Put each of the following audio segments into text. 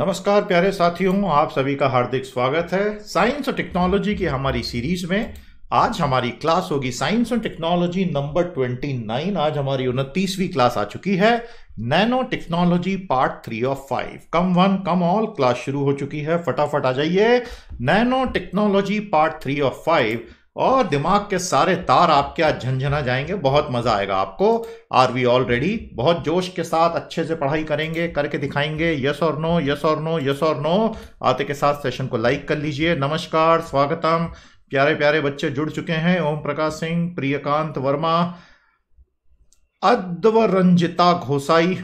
नमस्कार प्यारे साथियों आप सभी का हार्दिक स्वागत है साइंस और टेक्नोलॉजी की हमारी सीरीज में आज हमारी क्लास होगी साइंस और टेक्नोलॉजी नंबर 29 आज हमारी उनतीसवीं क्लास आ चुकी है nano technology part three of five come one come all class शुरू हो चुकी है फटाफट आ जाइए nano technology part three of five और दिमाग के सारे तार आपके आज झंझना जाएंगे बहुत मज़ा आएगा आपको आर वी ऑलरेडी बहुत जोश के साथ अच्छे से पढ़ाई करेंगे करके दिखाएंगे यस और नो यस और नो यस और नो आते के साथ सेशन को लाइक कर लीजिए नमस्कार स्वागतम प्यारे प्यारे बच्चे जुड़ चुके हैं ओम प्रकाश सिंह प्रियकांत वर्मा अद्व Ranjita Ghosai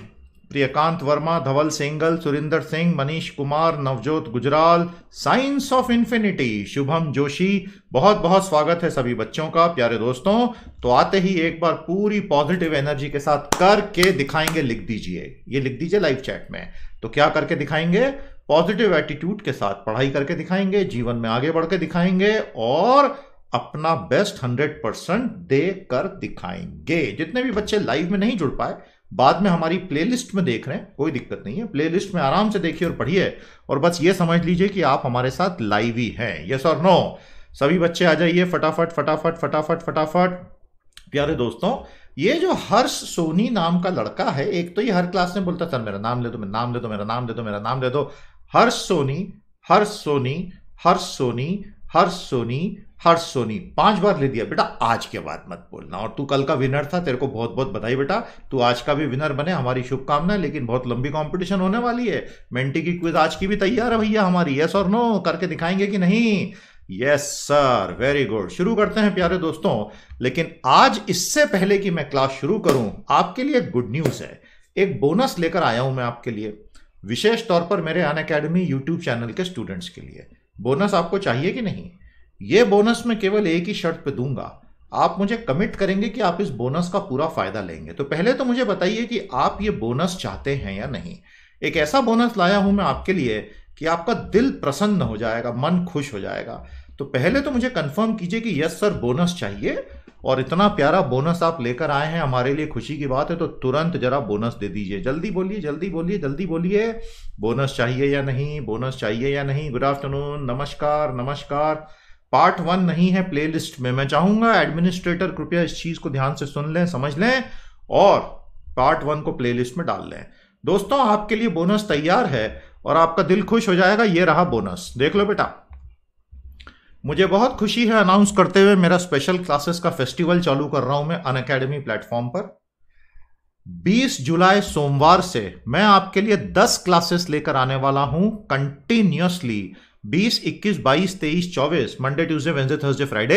Priyakant Verma Dhawal Singal Surinder Singh Manish Kumar Navjot Gujral science of infinity Shubham Joshi बहुत बहुत स्वागत है सभी बच्चों का प्यारे दोस्तों तो आते ही एक बार पूरी पॉजिटिव एनर्जी के साथ करके दिखाएंगे लिख दीजिए ये लिख दीजिए लाइव चैट में तो क्या करके दिखाएंगे पॉजिटिव एटीट्यूड के साथ पढ़ाई करके दिखाएंगे जीवन में आगे बढ़ के दिखाएंगे और अपना बेस्ट हंड्रेड परसेंट दे कर दिखाएंगे जितने भी बच्चे लाइव में नहीं जुड़ पाए बाद में हमारी प्लेलिस्ट में देख रहे हैं कोई दिक्कत नहीं है प्लेलिस्ट में आराम से देखिए और पढ़िए और बस ये समझ लीजिए कि आप हमारे साथ लाइव ही हैं यस और नो सभी बच्चे आ जाइए फटाफट फटाफट फटाफट फटाफट प्यारे दोस्तों ये जो हर्ष सोनी नाम का लड़का है एक तो ये हर क्लास में बोलता सर मेरा नाम ले दो मेरा नाम ले दो मेरा नाम ले दो मेरा नाम ले दो हर्ष सोनी हर्ष सोनी हर्ष सोनी हर्ष सोनी हर्ष सोनी पांच बार ले दिया बेटा आज के बाद मत बोलना और तू कल का विनर था तेरे को बहुत बहुत बधाई बेटा तू आज का भी विनर बने हमारी शुभकामनाएं लेकिन बहुत लंबी कंपटीशन होने वाली है मेंटी की क्विज आज की भी तैयार है भैया हमारी यस और नो करके दिखाएंगे कि नहीं यस सर वेरी गुड शुरू करते हैं प्यारे दोस्तों लेकिन आज इससे पहले कि मैं क्लास शुरू करूं आपके लिए गुड न्यूज है एक बोनस लेकर आया हूं मैं आपके लिए विशेष तौर पर मेरे अन अकेडमी यूट्यूब चैनल के स्टूडेंट्स के लिए बोनस आपको चाहिए कि नहीं ये बोनस मैं केवल एक ही शर्त पे दूंगा आप मुझे कमिट करेंगे कि आप इस बोनस का पूरा फायदा लेंगे तो पहले तो मुझे बताइए कि आप ये बोनस चाहते हैं या नहीं एक ऐसा बोनस लाया हूं मैं आपके लिए कि आपका दिल प्रसन्न हो जाएगा मन खुश हो जाएगा तो पहले तो मुझे कंफर्म कीजिए कि यस सर बोनस चाहिए और इतना प्यारा बोनस आप लेकर आए हैं हमारे लिए खुशी की बात है तो तुरंत जरा बोनस दे दीजिए जल्दी बोलिए जल्दी बोलिए जल्दी बोलिए बोनस चाहिए या नहीं बोनस चाहिए या नहीं गुड आफ्टरनून नमस्कार नमस्कार पार्ट वन नहीं है प्लेलिस्ट में मैं चाहूंगा एडमिनिस्ट्रेटर कृपया इस चीज को ध्यान से सुन लें समझ लें और पार्ट वन को प्लेलिस्ट में डाल लें दोस्तों आपके लिए बोनस तैयार है और आपका दिल खुश हो जाएगा ये रहा बोनस देख लो बेटा मुझे बहुत खुशी है अनाउंस करते हुए मेरा स्पेशल क्लासेस का फेस्टिवल चालू कर रहा हूं मैं अन अकेडमी प्लेटफॉर्म पर 20 जुलाई सोमवार से मैं आपके लिए 10 क्लासेस लेकर आने वाला हूं कंटिन्यूसली बीस इक्कीस बाईस तेईस चौबीस Monday Tuesday Wednesday Thursday Friday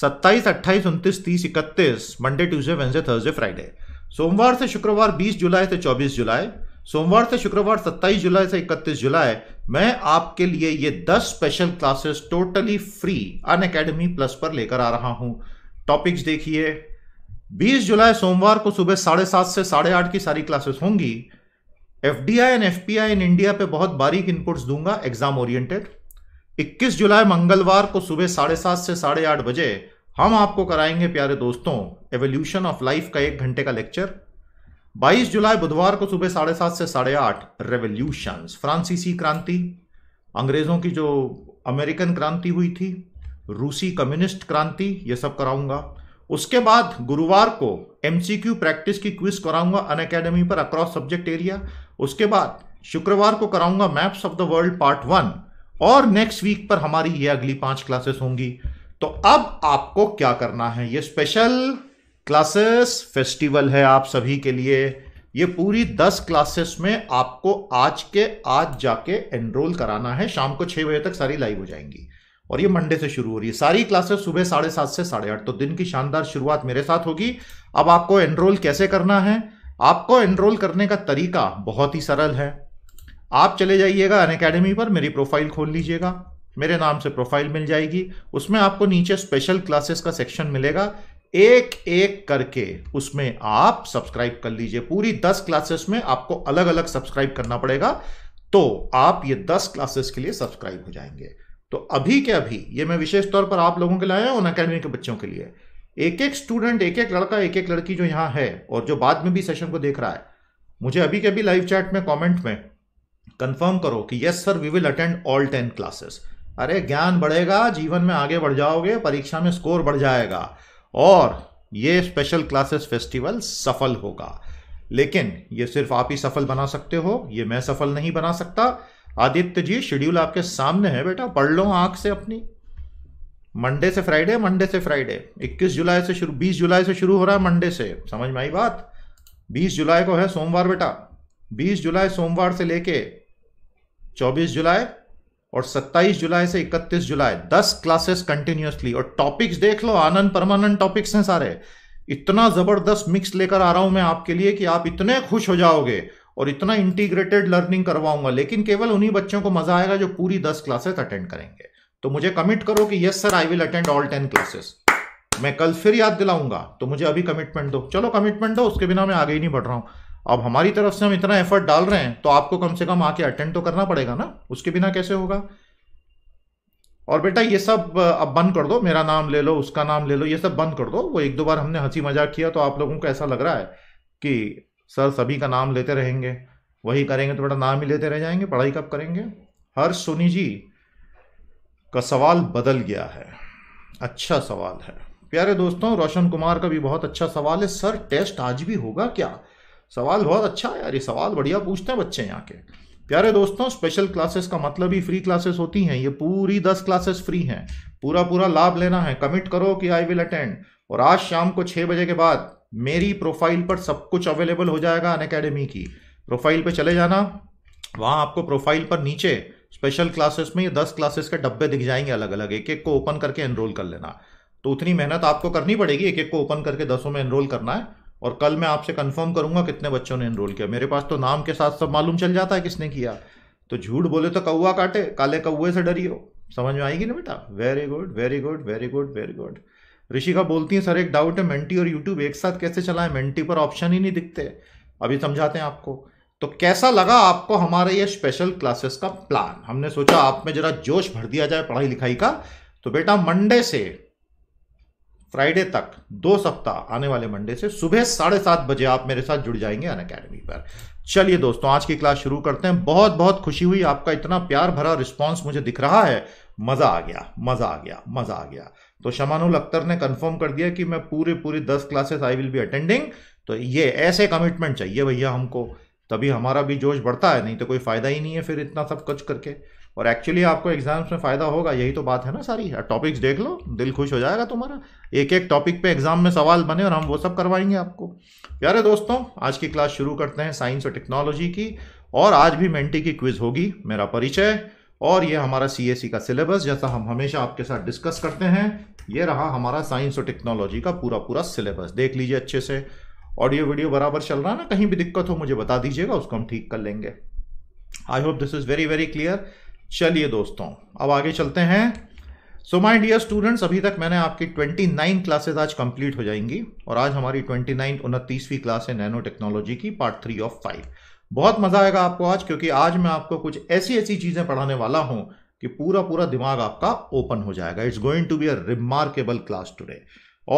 सत्ताईस अट्ठाईस उनतीस तीस इकतीस Monday Tuesday Wednesday Thursday Friday सोमवार से शुक्रवार बीस जुलाई से चौबीस जुलाई सोमवार से शुक्रवार सत्ताईस जुलाई से इकतीस जुलाई मैं आपके लिए ये दस special classes totally free Unacademy plus पर लेकर आ रहा हूं टॉपिक्स देखिए 20 जुलाई सोमवार को सुबह साढ़े सात से साढ़े आठ की सारी क्लासेस होंगी F and F in India पे बहुत बारीक इनपुट्स दूंगा एग्जाम ओरिएंटेड 21 जुलाई मंगलवार को सुबह साढ़े सात से साढ़े आठ बजे हम आपको कराएंगे प्यारे दोस्तों एवोल्यूशन ऑफ लाइफ का एक घंटे का लेक्चर 22 जुलाई बुधवार को सुबह साढ़े सात से साढ़े आठ रेवोल्यूशन फ्रांसीसी क्रांति अंग्रेजों की जो अमेरिकन क्रांति हुई थी रूसी कम्युनिस्ट क्रांति ये सब कराऊंगा उसके बाद गुरुवार को एमसीक्यू प्रैक्टिस की क्विज कराऊंगा अन पर अक्रॉस सब्जेक्ट एरिया उसके बाद शुक्रवार को कराऊंगा maps of the world part one और नेक्स्ट वीक पर हमारी ये अगली पांच क्लासेस होंगी तो अब आपको क्या करना है ये स्पेशल क्लासेस फेस्टिवल है आप सभी के लिए ये पूरी दस क्लासेस में आपको आज के आज जाके एनरोल कराना है शाम को छः बजे तक सारी लाइव हो जाएंगी और ये मंडे से शुरू हो रही है सारी क्लासेस सुबह साढ़े सात से साढ़े आठ तो दिन की शानदार शुरुआत मेरे साथ होगी अब आपको एनरोल कैसे करना है आपको एनरोल करने का तरीका बहुत ही सरल है आप चले जाइएगा अन अकेडमी पर मेरी प्रोफाइल खोल लीजिएगा मेरे नाम से प्रोफाइल मिल जाएगी उसमें आपको नीचे स्पेशल क्लासेस का सेक्शन मिलेगा एक एक करके उसमें आप सब्सक्राइब कर लीजिए पूरी दस क्लासेस में आपको अलग अलग सब्सक्राइब करना पड़ेगा तो आप ये दस क्लासेस के लिए सब्सक्राइब हो जाएंगे तो अभी के अभी ये मैं विशेष तौर पर आप लोगों के लाया हूं अकेडमी के बच्चों के लिए एक एक स्टूडेंट एक एक लड़का एक एक लड़की जो यहाँ है और जो बाद में भी सेशन को देख रहा है मुझे अभी के भी लाइव चैट में कमेंट में कंफर्म करो कि yes sir we will attend all ten classes अरे ज्ञान बढ़ेगा जीवन में आगे बढ़ जाओगे परीक्षा में स्कोर बढ़ जाएगा और ये स्पेशल क्लासेस फेस्टिवल सफल होगा लेकिन ये सिर्फ आप ही सफल बना सकते हो ये मैं सफल नहीं बना सकता आदित्य जी शेड्यूल आपके सामने है बेटा पढ़ लो आंख से अपनी मंडे से फ्राइडे मंडे से फ्राइडे 21 जुलाई से शुरू 20 जुलाई से शुरू हो रहा है मंडे से समझ में आई बात 20 जुलाई को है सोमवार बेटा 20 जुलाई सोमवार से लेके 24 जुलाई और 27 जुलाई से 31 जुलाई 10 क्लासेस कंटिन्यूसली और टॉपिक्स देख लो आनंद परमानेंट टॉपिक्स हैं सारे इतना जबरदस्त मिक्स लेकर आ रहा हूं मैं आपके लिए कि आप इतने खुश हो जाओगे और इतना इंटीग्रेटेड लर्निंग करवाऊंगा लेकिन केवल उन्हीं बच्चों को मजा आएगा जो पूरी दस क्लासेस अटेंड करेंगे तो मुझे कमिट करो कि yes sir I will attend all ten classes मैं कल फिर याद दिलाऊंगा तो मुझे अभी कमिटमेंट दो चलो कमिटमेंट दो उसके बिना मैं आगे ही नहीं बढ़ रहा हूँ अब हमारी तरफ से हम इतना एफर्ट डाल रहे हैं तो आपको कम से कम आके अटेंड तो करना पड़ेगा ना उसके बिना कैसे होगा और बेटा ये सब अब बंद कर दो मेरा नाम ले लो उसका नाम ले लो ये सब बंद कर दो वो एक दो बार हमने हंसी मजाक किया तो आप लोगों को ऐसा लग रहा है कि सर सभी का नाम लेते रहेंगे वही करेंगे तो बेटा नाम ही लेते रह जाएंगे पढ़ाई कब करेंगे हर्ष सोनी जी का सवाल बदल गया है अच्छा सवाल है प्यारे दोस्तों रोशन कुमार का भी बहुत अच्छा सवाल है सर टेस्ट आज भी होगा क्या सवाल बहुत अच्छा है यार ये सवाल बढ़िया पूछते हैं बच्चे यहाँ के प्यारे दोस्तों स्पेशल क्लासेस का मतलब ही फ्री क्लासेस होती हैं ये पूरी दस क्लासेस फ्री हैं पूरा पूरा लाभ लेना है कमिट करो कि आई विल अटेंड और आज शाम को छः बजे के बाद मेरी प्रोफाइल पर सब कुछ अवेलेबल हो जाएगा अन की प्रोफाइल पर चले जाना वहाँ आपको प्रोफाइल पर नीचे स्पेशल क्लासेस में ये दस क्लासेस के डब्बे दिख जाएंगे अलग अलग एक एक को ओपन करके एनरोल कर लेना तो उतनी मेहनत आपको करनी पड़ेगी एक एक को ओपन करके दसों में एनरोल करना है और कल मैं आपसे कंफर्म करूंगा कितने बच्चों ने एनरोल किया मेरे पास तो नाम के साथ सब मालूम चल जाता है किसने किया तो झूठ बोले तो कौआ काटे काले कौए से डरियो समझ में आएगी ना बेटा very good very good very good very good Rishika बोलती है सर एक डाउट है मेंटी और यूट्यूब एक साथ कैसे चलाएं मेंटी पर ऑप्शन ही नहीं दिखते अभी समझाते हैं आपको तो कैसा लगा आपको हमारे ये स्पेशल क्लासेस का प्लान हमने सोचा आप में जरा जोश भर दिया जाए पढ़ाई लिखाई का तो बेटा मंडे से फ्राइडे तक दो सप्ताह आने वाले मंडे से सुबह साढ़े सात बजे आप मेरे साथ जुड़ जाएंगे अन अकेडमी पर चलिए दोस्तों आज की क्लास शुरू करते हैं बहुत बहुत खुशी हुई आपका इतना प्यार भरा रिस्पॉन्स मुझे दिख रहा है मजा आ गया मजा आ गया मजा आ गया तो शमानुल अख्तर ने कंफर्म कर दिया कि मैं पूरे पूरी दस classes I will be attending तो ये ऐसे कमिटमेंट चाहिए भैया हमको तभी हमारा भी जोश बढ़ता है नहीं तो कोई फ़ायदा ही नहीं है फिर इतना सब कुछ करके और एक्चुअली आपको एग्जाम्स में फ़ायदा होगा यही तो बात है ना सारी टॉपिक्स देख लो दिल खुश हो जाएगा तुम्हारा एक एक टॉपिक पे एग्जाम में सवाल बने और हम वो सब करवाएंगे आपको प्यारे दोस्तों आज की क्लास शुरू करते हैं साइंस और टेक्नोलॉजी की और आज भी मेंटी की क्विज होगी मेरा परिचय और ये हमारा सी का सिलेबस जैसा हम हमेशा आपके साथ डिस्कस करते हैं ये रहा हमारा साइंस और टेक्नोलॉजी का पूरा पूरा सिलेबस देख लीजिए अच्छे से ऑडियो वीडियो बराबर चल रहा है ना कहीं भी दिक्कत हो मुझे बता दीजिएगा उसको हम ठीक कर लेंगे I hope this is very very clear चलिए दोस्तों अब आगे चलते हैं सो माय डियर स्टूडेंट्स अभी तक मैंने आपकी 29 क्लासेस आज कंप्लीट हो जाएंगी और आज हमारी 29 नाइन उनतीसवीं क्लास है नैनो टेक्नोलॉजी की पार्ट थ्री ऑफ फाइव बहुत मजा आएगा आपको आज क्योंकि आज मैं आपको कुछ ऐसी ऐसी चीजें पढ़ाने वाला हूं कि पूरा पूरा दिमाग आपका ओपन हो जाएगा it's going to be a remarkable class today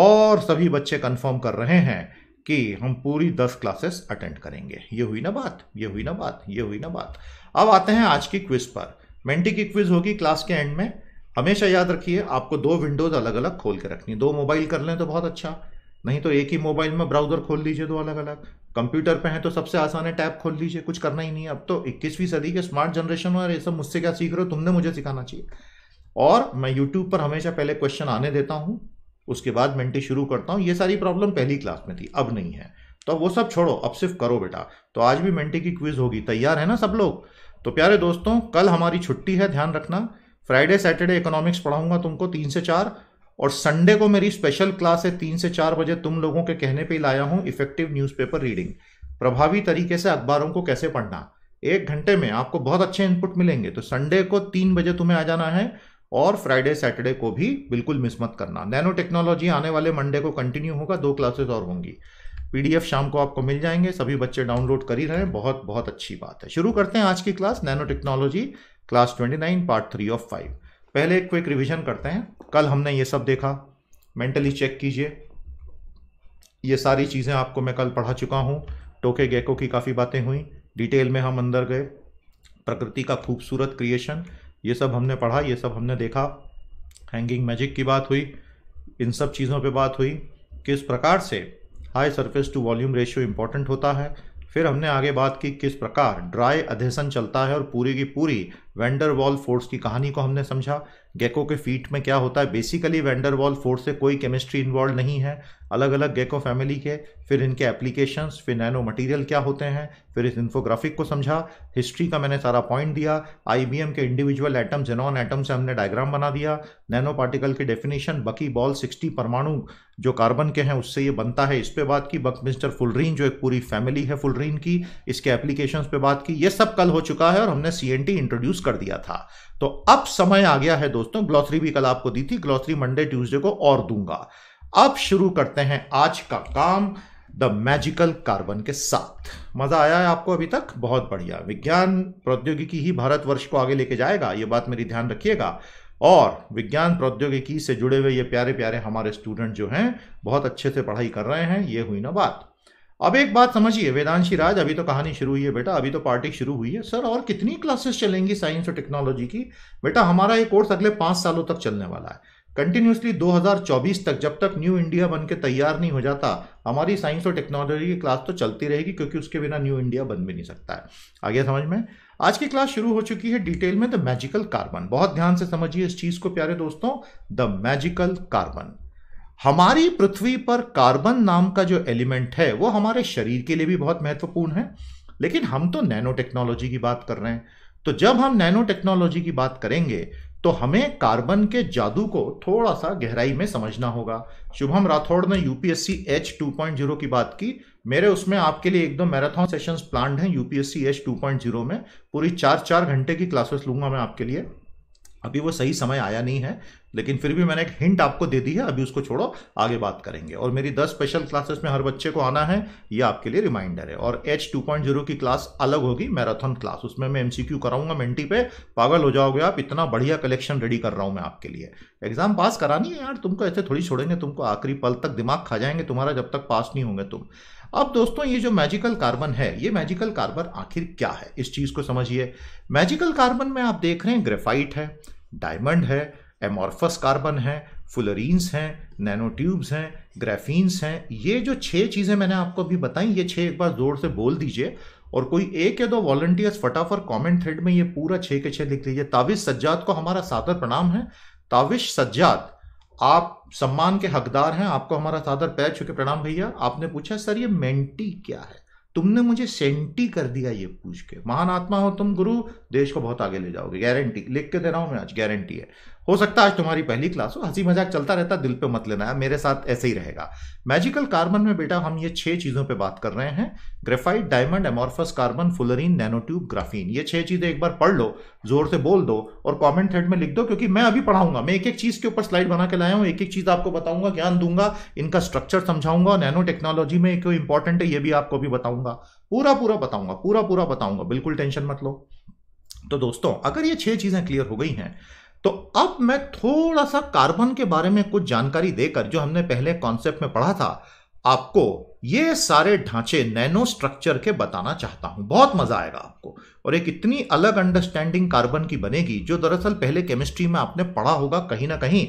और सभी बच्चे कंफर्म कर रहे हैं कि हम पूरी दस क्लासेस अटेंड करेंगे ये हुई ना बात ये हुई ना बात ये हुई ना बात अब आते हैं आज की क्विज पर मेंटी की क्विज होगी क्लास के एंड में हमेशा याद रखिए आपको दो विंडोज अलग अलग खोल के रखनी दो मोबाइल कर लें तो बहुत अच्छा नहीं तो एक ही मोबाइल में ब्राउजर खोल लीजिए दो अलग अलग कंप्यूटर पे हैं तो सबसे आसान है टैब खोल लीजिए कुछ करना ही नहीं है अब तो 21वीं सदी के स्मार्ट जनरेशन और ये सब मुझसे क्या सीख रहे हो तुमने मुझे सिखाना चाहिए और मैं यूट्यूब पर हमेशा पहले क्वेश्चन आने देता हूँ उसके बाद मेंटी शुरू करता हूँ ये सारी प्रॉब्लम पहली क्लास में थी अब नहीं है तो वो सब छोड़ो अब सिर्फ करो बेटा तो आज भी मेंटी की क्विज होगी तैयार है ना सब लोग तो प्यारे दोस्तों कल हमारी छुट्टी है ध्यान रखना फ्राइडे सैटरडे इकोनॉमिक्स पढ़ाऊंगा तुमको तीन से चार और संडे को मेरी स्पेशल क्लास है तीन से चार बजे तुम लोगों के कहने पर लाया हूँ इफेक्टिव न्यूज़पेपर रीडिंग प्रभावी तरीके से अखबारों को कैसे पढ़ना एक घंटे में आपको बहुत अच्छे इनपुट मिलेंगे तो संडे को तीन बजे तुम्हें आ जाना है और फ्राइडे सैटरडे को भी बिल्कुल मिस मत करना नैनो टेक्नोलॉजी आने वाले मंडे को कंटिन्यू होगा दो क्लासेस और होंगी पीडीएफ शाम को आपको मिल जाएंगे सभी बच्चे डाउनलोड कर ही रहे हैं बहुत बहुत अच्छी बात है शुरू करते हैं आज की class nano technology class 29 part three of five पहले एक क्विक रिविजन करते हैं कल हमने ये सब देखा मेंटली चेक कीजिए ये सारी चीज़ें आपको मैं कल पढ़ा चुका हूँ टोके गेको की काफ़ी बातें हुई डिटेल में हम अंदर गए प्रकृति का खूबसूरत क्रिएशन ये सब हमने पढ़ा ये सब हमने देखा हैंगिंग मैजिक की बात हुई इन सब चीज़ों पे बात हुई किस प्रकार से high surface to volume ratio important होता है फिर हमने आगे बात की किस प्रकार ड्राई अधेसन चलता है और पूरी की पूरी वेंडर वॉल फोर्स की कहानी को हमने समझा गेको के फीट में क्या होता है बेसिकली वेंडर वॉल फोर्स से कोई केमिस्ट्री इन्वॉल्व नहीं है अलग अलग गेको फैमिली के फिर इनके एप्लीकेशंस फिर नैनो मटेरियल क्या होते हैं फिर इस इन्फोग्राफिक को समझा हिस्ट्री का मैंने सारा पॉइंट दिया आईबीएम के इंडिविजुअल एटम्स एनॉन एटम्स से हमने डायग्राम बना दिया नैनो पार्टिकल की डेफिनेशन बकी बॉल सिक्सटी परमाणु जो कार्बन के हैं उससे ये बनता है इस पर बात की बक मिस्टर फुलरीन जो एक पूरी फैमिली है फुलरीन की इसके एप्लीकेशन पर बात की ये सब कल हो चुका है और हमने सी इंट्रोड्यूस कर दिया था तो अब समय आ गया है दोस्तों ग्लॉसरी भी कल आपको दी थी ग्लॉसरी मंडे ट्यूजडे को और दूंगा अब शुरू करते हैं आज का काम द मैजिकल कार्बन के साथ मजा आया है आपको अभी तक बहुत बढ़िया विज्ञान प्रौद्योगिकी ही भारत वर्ष को आगे लेके जाएगा ये बात मेरी ध्यान रखिएगा और विज्ञान प्रौद्योगिकी से जुड़े हुए ये प्यारे प्यारे हमारे स्टूडेंट जो हैं बहुत अच्छे से पढ़ाई कर रहे हैं ये हुई ना बात अब एक बात समझिए वेदांशी राज अभी तो कहानी शुरू हुई है बेटा अभी तो पार्टी शुरू हुई है सर और कितनी क्लासेस चलेंगी साइंस और टेक्नोलॉजी की बेटा हमारा ये कोर्स अगले पाँच सालों तक चलने वाला है कंटिन्यूसली 2024 तक जब तक न्यू इंडिया बन के तैयार नहीं हो जाता हमारी साइंस और टेक्नोलॉजी की क्लास तो चलती रहेगी क्योंकि उसके बिना न्यू इंडिया बन भी नहीं सकता है आगे समझ में आज की क्लास शुरू हो चुकी है डिटेल में द मैजिकल कार्बन बहुत ध्यान से समझिए इस चीज को प्यारे दोस्तों द मैजिकल कार्बन हमारी पृथ्वी पर कार्बन नाम का जो एलिमेंट है वो हमारे शरीर के लिए भी बहुत महत्वपूर्ण है लेकिन हम तो नैनो टेक्नोलॉजी की बात कर रहे हैं तो जब हम नैनो टेक्नोलॉजी की बात करेंगे तो हमें कार्बन के जादू को थोड़ा सा गहराई में समझना होगा शुभम राठौड़ ने UPSC H two point zero की बात की मेरे उसमें आपके लिए एकदम मैराथन सेशन प्लांट हैं UPSC H two point zero में पूरी चार चार घंटे की क्लासेस लूंगा मैं आपके लिए अभी वो सही समय आया नहीं है लेकिन फिर भी मैंने एक हिंट आपको दे दी है अभी उसको छोड़ो आगे बात करेंगे और मेरी 10 स्पेशल क्लासेस में हर बच्चे को आना है ये आपके लिए रिमाइंडर है और एच टू पॉइंट जीरो की क्लास अलग होगी मैराथन क्लास उसमें मैं एमसीक्यू कराऊंगा मेंटी पे पागल हो जाओगे आप इतना बढ़िया कलेक्शन रेडी कर रहा हूँ मैं आपके लिए एग्जाम पास करानी है यार तुमको ऐसे थोड़ी छोड़ेंगे तुमको आखिरी पल तक दिमाग खा जाएंगे तुम्हारा जब तक पास नहीं होंगे तुम अब दोस्तों ये जो मैजिकल कार्बन है ये मैजिकल कार्बन आखिर क्या है इस चीज़ को समझिए मैजिकल कार्बन में आप देख रहे हैं ग्रेफाइट है डायमंड है एमॉर्फस कार्बन हैं फुलरीन्स हैं नैनोट्यूब्स हैं ग्रेफीन्स हैं ये जो छः चीज़ें मैंने आपको अभी बताई ये छः एक बार ज़ोर से बोल दीजिए और कोई एक या दो वॉलंटियर्स फटाफट कमेंट थ्रेड में ये पूरा छः के छः लिख लीजिए ताविश सज्जाद को हमारा सादर प्रणाम है ताविश सज्जाद आप सम्मान के हकदार हैं आपको हमारा सादर पैर छुके प्रणाम भैया आपने पूछा सर ये मेंटी क्या है तुमने मुझे सेंटी कर दिया ये पूछ के महान आत्मा हो तुम गुरु देश को बहुत आगे ले जाओगे गारंटी लिख के दे रहा हूं मैं आज गारंटी है हो सकता है आज तुम्हारी पहली क्लास हो हंसी मजाक चलता रहता दिल पे मत लेना है मेरे साथ ऐसे ही रहेगा मैजिकल कार्बन में बेटा हम ये छह चीज़ों पे बात कर रहे हैं graphite diamond amorphous carbon fullerene nanotube graphene ये छह चीज़ें एक बार पढ़ लो जोर से बोल दो और कॉमेंट थ्रेड में लिख दो क्योंकि मैं अभी पढ़ाऊंगा मैं एक एक चीज़ के ऊपर स्लाइड बना के लाया हूँ एक एक चीज़ आपको बताऊंगा ज्ञान दूंगा इनका स्ट्रक्चर समझाऊंगा नैनो टेक्नोलॉजी में क्यों इंपॉर्टेंट है ये भी आपको भी बताऊंगा पूरा पूरा बताऊंगा पूरा पूरा बताऊंगा बिल्कुल टेंशन मत लो तो दोस्तों अगर ये छह चीज़ें क्लियर हो गई हैं तो अब मैं थोड़ा सा कार्बन के बारे में कुछ जानकारी देकर जो हमने पहले कॉन्सेप्ट में पढ़ा था आपको ये सारे ढांचे नैनो स्ट्रक्चर के बताना चाहता हूं बहुत मजा आएगा आपको और एक इतनी अलग अंडरस्टैंडिंग कार्बन की बनेगी जो दरअसल पहले केमिस्ट्री में आपने पढ़ा होगा कहीं ना कहीं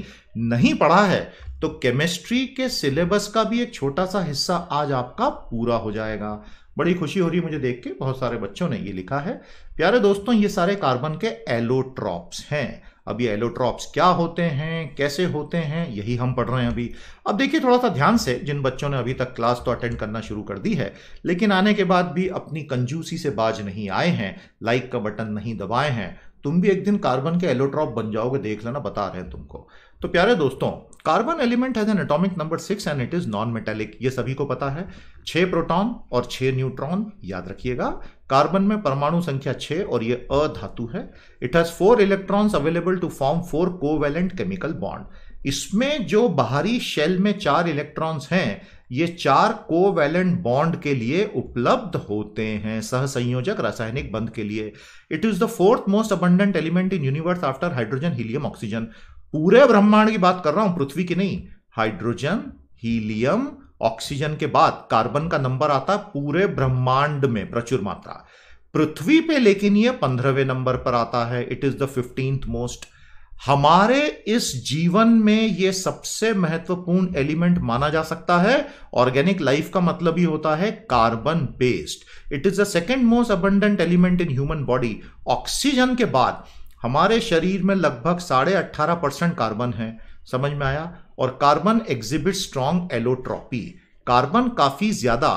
नहीं पढ़ा है तो केमिस्ट्री के सिलेबस का भी एक छोटा सा हिस्सा आज आपका पूरा हो जाएगा बड़ी खुशी हो रही मुझे देख के बहुत सारे बच्चों ने ये लिखा है प्यारे दोस्तों ये सारे कार्बन के एलोट्रॉप्स हैं अब ये एलोट्रॉप्स क्या होते हैं कैसे होते हैं यही हम पढ़ रहे हैं अभी अब देखिए थोड़ा सा ध्यान से जिन बच्चों ने अभी तक क्लास तो अटेंड करना शुरू कर दी है लेकिन आने के बाद भी अपनी कंजूसी से बाज नहीं आए हैं लाइक का बटन नहीं दबाए हैं तुम भी एक दिन कार्बन के एलोट्रॉप बन जाओगे देख लेना बता रहे हैं तुमको तो प्यारे दोस्तों carbon element has an atomic number six and it is non metallic ये सभी को पता है छह प्रोटॉन और छह न्यूट्रॉन याद रखिएगा कार्बन में परमाणु संख्या छह और ये अधातु है it has four electrons available to form four covalent chemical bond इसमें जो बाहरी शेल में चार इलेक्ट्रॉन्स हैं ये चार कोवेलेंट बॉन्ड के लिए उपलब्ध होते हैं सहसंयोजक रासायनिक बंध के लिए it is the fourth most abundant element in universe after hydrogen helium oxygen पूरे ब्रह्मांड की बात कर रहा हूं पृथ्वी की नहीं हाइड्रोजन हीलियम ऑक्सीजन के बाद कार्बन का नंबर आता है पूरे ब्रह्मांड में प्रचुर मात्रा पृथ्वी पे लेकिन ये पंद्रहवें नंबर पर आता है it is the fifteenth most हमारे इस जीवन में ये सबसे महत्वपूर्ण एलिमेंट माना जा सकता है ऑर्गेनिक लाइफ का मतलब ही होता है carbon based it is the second most abundant element in human body oxygen के बाद हमारे शरीर में लगभग साढ़े अट्ठारह परसेंट कार्बन है समझ में आया और carbon exhibit strong allotropy carbon काफी ज्यादा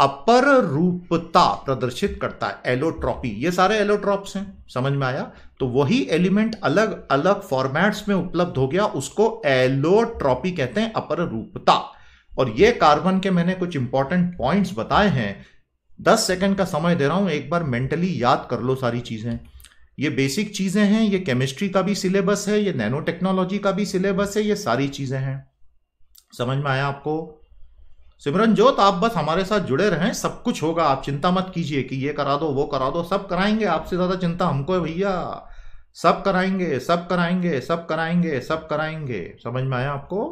अपर रूपता प्रदर्शित करता है एलोट्रॉपी ये सारे एलोट्रॉप्स हैं समझ में आया तो वही एलिमेंट अलग अलग फॉर्मेट्स में उपलब्ध हो गया उसको एलोट्रॉपी कहते हैं अपर रूपता और ये कार्बन के मैंने कुछ इंपॉर्टेंट पॉइंट्स बताए हैं दस सेकंड का समय दे रहा हूं एक बार मेंटली याद कर लो सारी चीजें ये बेसिक चीज़ें हैं ये केमिस्ट्री का भी सिलेबस है ये नैनो टेक्नोलॉजी का भी सिलेबस है ये सारी चीज़ें हैं समझ में आया आपको सिमरन जोत आप बस हमारे साथ जुड़े रहें सब कुछ होगा आप चिंता मत कीजिए कि ये करा दो वो करा दो सब कराएंगे आपसे ज़्यादा चिंता हमको है भैया सब कराएंगे सब कराएंगे सब कराएंगे सब कराएंगे समझ में आया आपको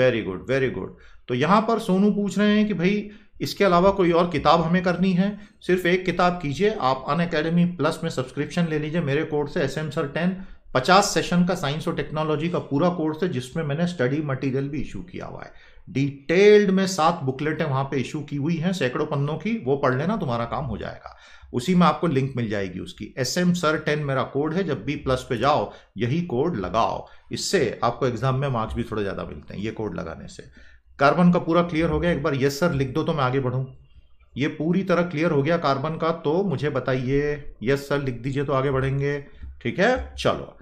वेरी गुड वेरी गुड तो यहां पर सोनू पूछ रहे हैं कि भाई इसके अलावा कोई और किताब हमें करनी है सिर्फ एक किताब कीजिए आप अन अकेडमी प्लस में सब्सक्रिप्शन ले लीजिए मेरे कोर्स से एस एम सर टेन पचास सेशन का साइंस और टेक्नोलॉजी का पूरा कोर्स है जिसमें मैंने स्टडी मटेरियल भी इशू किया हुआ है डिटेल्ड में सात बुकलेटें वहां पे इशू की हुई हैं सैकड़ों पन्नों की वो पढ़ लेना तुम्हारा काम हो जाएगा उसी में आपको लिंक मिल जाएगी उसकी एस एम सर टेन मेरा कोड है जब भी प्लस पे जाओ यही कोड लगाओ इससे आपको एग्जाम में मार्क्स भी थोड़े ज़्यादा मिलते हैं ये कोड लगाने से कार्बन का पूरा क्लियर हो गया एक बार यस सर लिख दो तो मैं आगे बढ़ूँ ये पूरी तरह क्लियर हो गया कार्बन का तो मुझे बताइए यस सर लिख दीजिए तो आगे बढ़ेंगे ठीक है चलो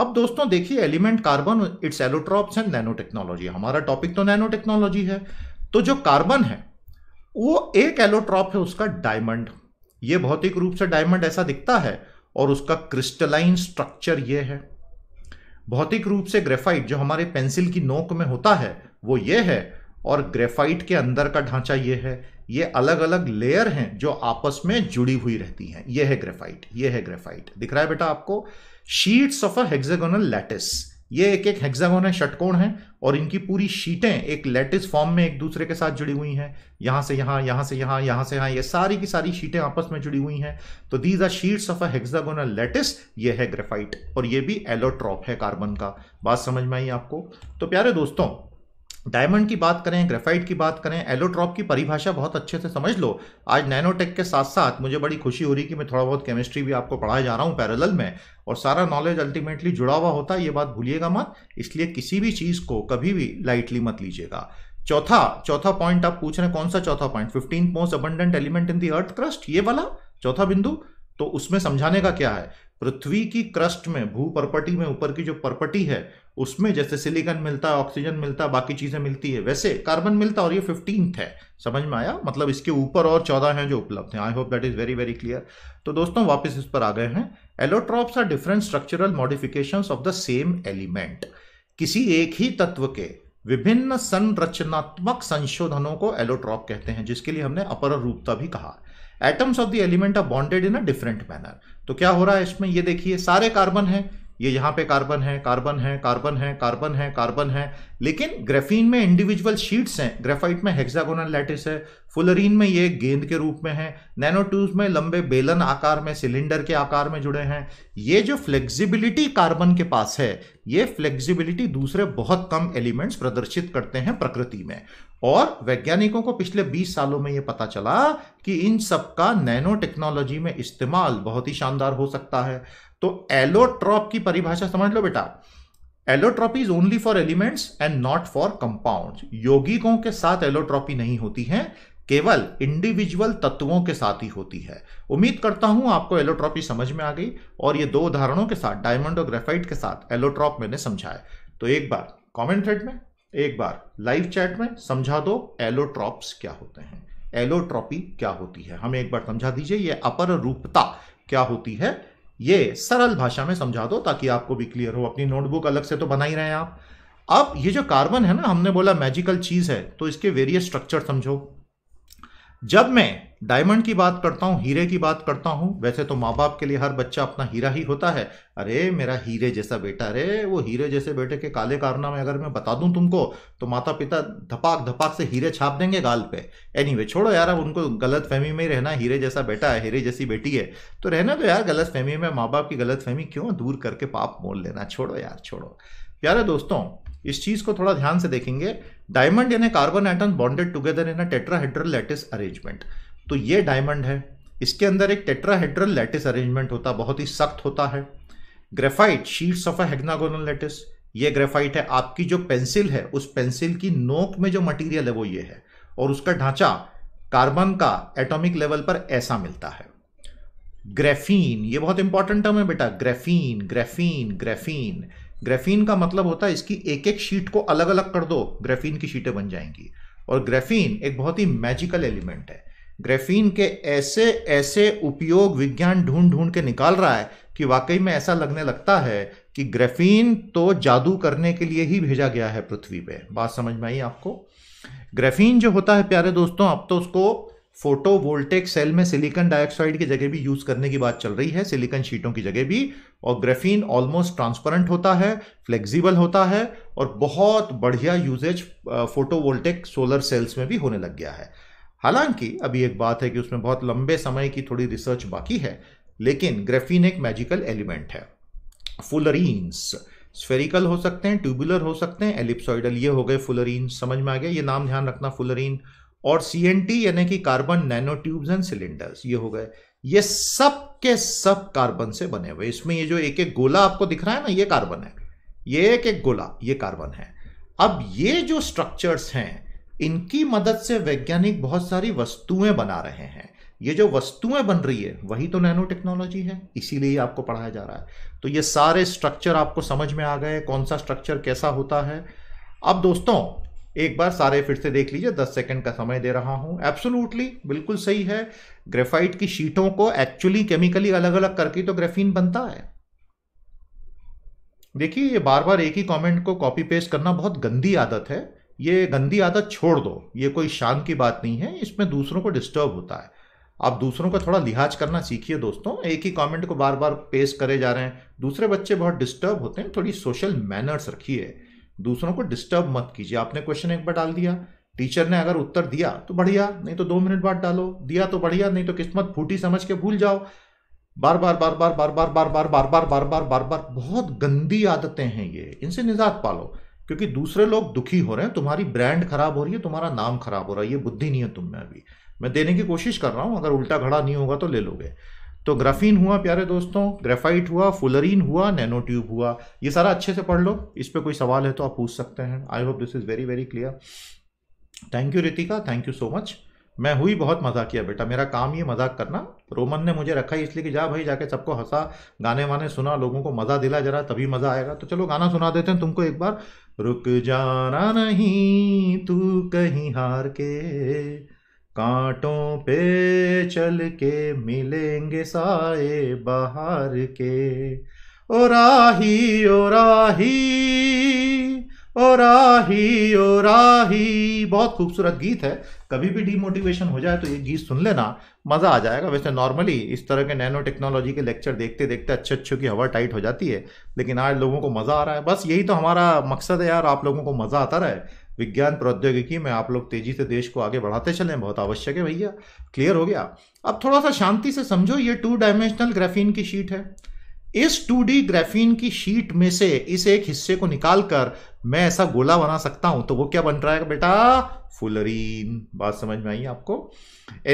अब दोस्तों देखिए element carbon it's allotropes and nano technology हमारा टॉपिक तो नैनो टेक्नोलॉजी है तो जो कार्बन है वो एक एलोट्रॉप है उसका डायमंड ये भौतिक रूप से डायमंड ऐसा दिखता है और उसका क्रिस्टलाइन स्ट्रक्चर ये है भौतिक रूप से ग्रेफाइट जो हमारे पेंसिल की नोक में होता है वो ये है और ग्रेफाइट के अंदर का ढांचा ये है ये अलग अलग लेयर हैं जो आपस में जुड़ी हुई रहती हैं ये है ग्रेफाइट ये है ग्रेफाइट दिख रहा है बेटा आपको sheets of a hexagonal lattice ये एक एक हेक्सागोनल है षटकोण है और इनकी पूरी शीटें एक लेटिस फॉर्म में एक दूसरे के साथ जुड़ी हुई हैं यहां से यहां यहां से यहां यहां से यहां ये सारी की सारी शीटें आपस में जुड़ी हुई हैं तो these are sheets of a hexagonal lattice ये है ग्रेफाइट और ये भी एलोट्रॉप है कार्बन का बात समझ में आई आपको तो प्यारे दोस्तों डायमंड की बात करें ग्रेफाइट की बात करें एलोट्रॉप की परिभाषा बहुत अच्छे से समझ लो आज नैनोटेक के साथ साथ मुझे बड़ी खुशी हो रही कि मैं थोड़ा बहुत केमिस्ट्री भी आपको पढ़ाया जा रहा हूँ पैरेलल में और सारा नॉलेज अल्टीमेटली जुड़ा हुआ होता है ये बात भूलिएगा मत इसलिए किसी भी चीज़ को कभी भी लाइटली मत लीजिएगा चौथा चौथा पॉइंट आप पूछ रहे हैं कौन सा चौथा point fifteen most abundant element in the earth crust ये वाला चौथा बिंदु तो उसमें समझाने का क्या है पृथ्वी की क्रस्ट में भू परपटी में ऊपर की जो परपटी है उसमें जैसे सिलिकॉन मिलता है ऑक्सीजन मिलता है बाकी चीजें मिलती है वैसे कार्बन मिलता और ये फिफ्टींथ है समझ में आया मतलब इसके ऊपर और चौदह हैं जो उपलब्ध हैं I hope that is very very clear तो दोस्तों वापस इस पर आ गए हैं allotropes are different structural modification of the same element किसी एक ही तत्व के विभिन्न संरचनात्मक संशोधनों को एलोट्रॉप कहते हैं जिसके लिए हमने अपर रूपता भी कहा atoms of the element are bonded in a different manner तो क्या हो रहा है इसमें ये देखिए सारे कार्बन हैं ये यहाँ पे कार्बन है कार्बन है कार्बन है कार्बन है कार्बन है लेकिन ग्रेफीन में इंडिविजुअल शीट्स हैं ग्रेफाइट में हेक्सागोनल लैटिस है फुलरीन में ये गेंद के रूप में है नैनो में लंबे बेलन आकार में सिलेंडर के आकार में जुड़े हैं ये जो फ्लेक्सिबिलिटी कार्बन के पास है ये फ्लेक्सिबिलिटी दूसरे बहुत कम एलिमेंट्स प्रदर्शित करते हैं प्रकृति में और वैज्ञानिकों को पिछले 20 सालों में ये पता चला कि इन सब का नैनो टेक्नोलॉजी में इस्तेमाल बहुत ही शानदार हो सकता है तो एलोट्रॉप की परिभाषा समझ लो बेटा allotropy is only for elements and not for compound यौगिकों के साथ एलोट्रॉपी नहीं होती है केवल इंडिविजुअल तत्वों के साथ ही होती है उम्मीद करता हूं आपको एलोट्रॉपी समझ में आ गई और ये दो उदाहरणों के साथ डायमंड और ग्रेफाइट के साथ एलोट्रॉप मैंने समझाया तो एक बार कमेंट थ्रेड में एक बार लाइव चैट में समझा दो एलोट्रॉप्स क्या होते हैं एलोट्रॉपी क्या होती है हमें एक बार समझा दीजिए ये अपर रूपता क्या होती है ये सरल भाषा में समझा दो ताकि आपको भी क्लियर हो अपनी नोटबुक अलग से तो बना ही रहे हैं आप अब ये जो कार्बन है ना हमने बोला मैजिकल चीज़ है तो इसके वेरियस स्ट्रक्चर समझो जब मैं डायमंड की बात करता हूँ हीरे की बात करता हूँ वैसे तो माँ बाप के लिए हर बच्चा अपना हीरा ही होता है अरे मेरा हीरे जैसा बेटा अरे वो हीरे जैसे बेटे के काले कारना में अगर मैं बता दूं तुमको तो माता पिता धपाक धपाक से हीरे छाप देंगे गाल पे एनीवे anyway, छोड़ो यार अब उनको गलत फहमी में रहना हीरे जैसा बेटा है हीरे जैसी बेटी है तो रहना तो यार गलत फहमी में माँ बाप की गलत फहमी क्यों दूर करके पाप मोल लेना छोड़ो यार छोड़ो प्यारे दोस्तों इस चीज को थोड़ा ध्यान से देखेंगे डायमंड यानी carbon atom bonded together in a tetrahedral lattice arrangement तो ये डायमंड है इसके अंदर एक टेट्राहेड्रल लैटिस अरेंजमेंट होता बहुत ही सख्त होता है graphite sheets of a hexagonal lattice ये ग्रेफाइट है आपकी जो पेंसिल है उस पेंसिल की नोक में जो मटेरियल है वो ये है और उसका ढांचा कार्बन का एटॉमिक लेवल पर ऐसा मिलता है ग्रेफीन ये बहुत इंपॉर्टेंट टर्म है बेटा ग्रेफीन ग्रेफीन ग्रेफीन ग्रेफीन का मतलब होता है इसकी एक एक शीट को अलग अलग कर दो ग्रेफीन की शीटें बन जाएंगी और ग्रेफीन एक बहुत ही मैजिकल एलिमेंट है ग्रेफीन के ऐसे ऐसे उपयोग विज्ञान ढूंढ ढूंढ के निकाल रहा है कि वाकई में ऐसा लगने लगता है कि ग्रेफीन तो जादू करने के लिए ही भेजा गया है पृथ्वी पे बात समझ में आई आपको ग्रेफीन जो होता है प्यारे दोस्तों अब तो उसको फोटोवोल्टेक सेल में सिलिकॉन डाइऑक्साइड की जगह भी यूज करने की बात चल रही है सिलिकॉन शीटों की जगह भी और ग्रेफीन ऑलमोस्ट ट्रांसपेरेंट होता है फ्लेक्सिबल होता है और बहुत बढ़िया यूजेज फोटोवोल्टेक सोलर सेल्स में भी होने लग गया है हालांकि अभी एक बात है कि उसमें बहुत लंबे समय की थोड़ी रिसर्च बाकी है लेकिन ग्रेफीन एक मैजिकल एलिमेंट है फुलरीन्स स्फेरिकल हो सकते हैं ट्यूबुलर हो सकते हैं एलिप्सॉइडल ये हो गए फुलरीन समझ में आ गया ये नाम ध्यान रखना फुलरीन और सी एन टी यानी कि carbon nano tubes and cylinders ये हो गए ये सब के सब कार्बन से बने हुए इसमें ये जो एक एक गोला आपको दिख रहा है ना ये कार्बन है ये एक एक गोला ये कार्बन है अब ये जो स्ट्रक्चर्स हैं इनकी मदद से वैज्ञानिक बहुत सारी वस्तुएं बना रहे हैं ये जो वस्तुएं बन रही है वही तो नैनो टेक्नोलॉजी है इसीलिए आपको पढ़ाया जा रहा है तो ये सारे स्ट्रक्चर आपको समझ में आ गए कौन सा स्ट्रक्चर कैसा होता है अब दोस्तों एक बार सारे फिर से देख लीजिए दस सेकंड का समय दे रहा हूं एब्सोल्युटली बिल्कुल सही है ग्रेफाइट की शीटों को एक्चुअली केमिकली अलग अलग करके तो ग्रेफीन बनता है देखिए ये बार बार एक ही कमेंट को कॉपी पेस्ट करना बहुत गंदी आदत है ये गंदी आदत छोड़ दो ये कोई शान की बात नहीं है इसमें दूसरों को डिस्टर्ब होता है आप दूसरों का थोड़ा लिहाज करना सीखिए दोस्तों एक ही कमेंट को बार बार पेस्ट करे जा रहे हैं दूसरे बच्चे बहुत डिस्टर्ब होते हैं थोड़ी सोशल मैनर्स रखिए दूसरों को डिस्टर्ब मत कीजिए आपने क्वेश्चन एक बार डाल दिया टीचर ने अगर उत्तर दिया तो बढ़िया नहीं तो दो मिनट बाद डालो दिया तो बढ़िया नहीं तो किस्मत फूटी समझ के भूल जाओ बार बार बार बार बार बार बार बार बार बार बार बार बार बार बहुत गंदी आदतें हैं ये इनसे निजात पालो क्योंकि दूसरे लोग दुखी हो रहे हैं तुम्हारी ब्रांड खराब हो रही है तुम्हारा नाम खराब हो रहा है ये बुद्धि नहीं है तुम में अभी मैं देने की कोशिश कर रहा हूँ अगर उल्टा खड़ा नहीं होगा तो ले लोगे तो ग्राफीन हुआ प्यारे दोस्तों ग्रेफाइट हुआ फुलरीन हुआ नैनो ट्यूब हुआ ये सारा अच्छे से पढ़ लो इस पर कोई सवाल है तो आप पूछ सकते हैं I hope this is very very clear thank you Ritika thank you so much मैं हुई बहुत मजाक किया बेटा मेरा काम ये मजाक करना रोमन ने मुझे रखा इसलिए कि जा भाई जाके सबको हंसा गाने वाने सुना लोगों को मज़ा दिला जरा तभी मज़ा आएगा तो चलो गाना सुना देते हैं तुमको एक बार रुक जाना नहीं तू कहीं हार के कांटों पे चल के मिलेंगे साए बाहर के ओ राही ओ राही ओ राही ओ राही बहुत खूबसूरत गीत है कभी भी डीमोटिवेशन हो जाए तो ये गीत सुन लेना मज़ा आ जाएगा वैसे नॉर्मली इस तरह के नैनो टेक्नोलॉजी के लेक्चर देखते देखते अच्छे अच्छे की हवा टाइट हो जाती है लेकिन आज लोगों को मज़ा आ रहा है बस यही तो हमारा मकसद है यार आप लोगों को मज़ा आता रहे विज्ञान प्रौद्योगिकी में आप लोग तेजी से देश को आगे बढ़ाते चले बहुत आवश्यक है भैया क्लियर हो गया अब थोड़ा सा शांति से समझो ये टू डायमेंशनल ग्राफीन की शीट है इस टू डी ग्राफीन की शीट में से इस एक हिस्से को निकालकर मैं ऐसा गोला बना सकता हूं तो वो क्या बन रहा है बेटा फुलरीन बात समझ में आई आपको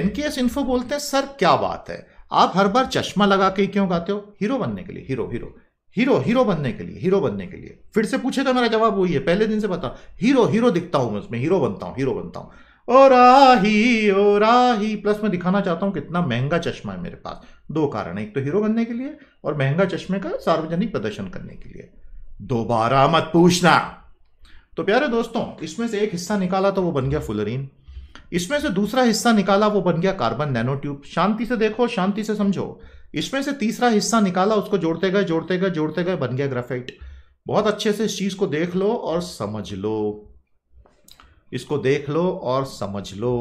एनकेएस इन्फो बोलते हैं सर क्या बात है आप हर बार चश्मा लगा के क्यों गाते हो हीरो बनने के लिए हीरो हीरो हीरो हीरो बनने के लिए हीरो बनने के लिए फिर से पूछे तो मेरा जवाब वही है पहले दिन से बता हीरो हीरो दिखता हूं मैं उसमें हीरो बनता हूं हीरो बनता हूं ओ राही ओ राही प्लस मैं दिखाना चाहता हूं कितना महंगा चश्मा है मेरे पास दो कारण एक तो हीरो बनने के लिए और महंगा चश्मे का सार्वजनिक प्रदर्शन करने के लिए दोबारा मत पूछना तो प्यारे दोस्तों इसमें से एक हिस्सा निकाला तो वो बन गया फुलरीन इसमें से दूसरा हिस्सा निकाला वो बन गया कार्बन नैनोट्यूब शांति से देखो शांति से समझो इसमें से तीसरा हिस्सा निकाला उसको जोड़ते गए जोड़ते गए जोड़ते गए बन गया ग्रेफाइट बहुत अच्छे से इस चीज़ को देख लो और समझ लो इसको देख लो और समझ लो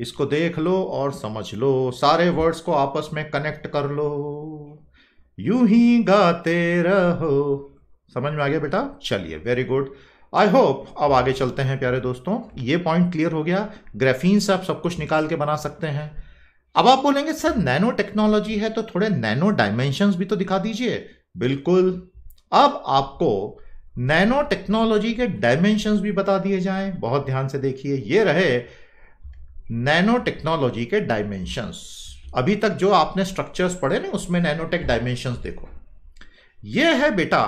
इसको देख लो और समझ लो सारे वर्ड्स को आपस में कनेक्ट कर लो यू ही गाते रहो समझ में आ गया बेटा चलिए वेरी गुड आई होप अब आगे चलते हैं प्यारे दोस्तों ये पॉइंट क्लियर हो गया ग्रेफीन से आप सब कुछ निकाल के बना सकते हैं अब आप बोलेंगे सर नैनो टेक्नोलॉजी है तो थोड़े नैनो डायमेंशन भी तो दिखा दीजिए बिल्कुल अब आपको नैनो टेक्नोलॉजी के डायमेंशन भी बता दिए जाएं बहुत ध्यान से देखिए ये रहे नैनो टेक्नोलॉजी के डायमेंशंस अभी तक जो आपने स्ट्रक्चर्स पढ़े ना उसमें नैनोटेक डायमेंशन देखो ये है बेटा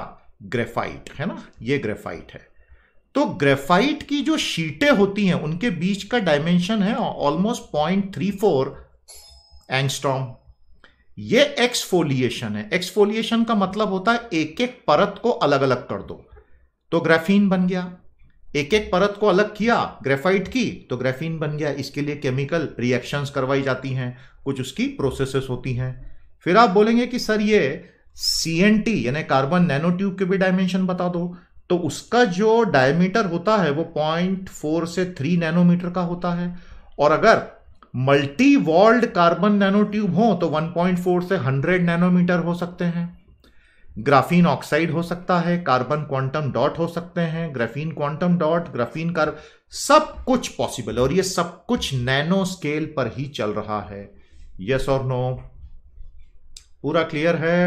ग्रेफाइट है ना ये ग्रेफाइट है तो ग्रेफाइट की जो शीटें होती हैं उनके बीच का डायमेंशन है almost point three four angstrom ये एक्सफोलिएशन है एक्सफोलिएशन का मतलब होता है एक एक परत को अलग अलग कर दो तो ग्रेफीन बन गया एक एक परत को अलग किया ग्रेफाइट की तो ग्रेफीन बन गया इसके लिए केमिकल रिएक्शंस करवाई जाती हैं कुछ उसकी प्रोसेसेस होती हैं फिर आप बोलेंगे कि सर ये सी एन टी यानी कार्बन नैनो ट्यूब के भी डायमेंशन बता दो तो उसका जो डायमीटर होता है वो पॉइंट फोर से थ्री नैनोमीटर का होता है और अगर मल्टी वॉल्ड कार्बन नैनोट्यूब हो तो 1.4 से 100 नैनोमीटर हो सकते हैं ग्राफीन ऑक्साइड हो सकता है कार्बन क्वांटम डॉट हो सकते हैं graphene quantum dot graphene car सब कुछ पॉसिबल और ये सब कुछ नैनो स्केल पर ही चल रहा है यस और नो पूरा क्लियर है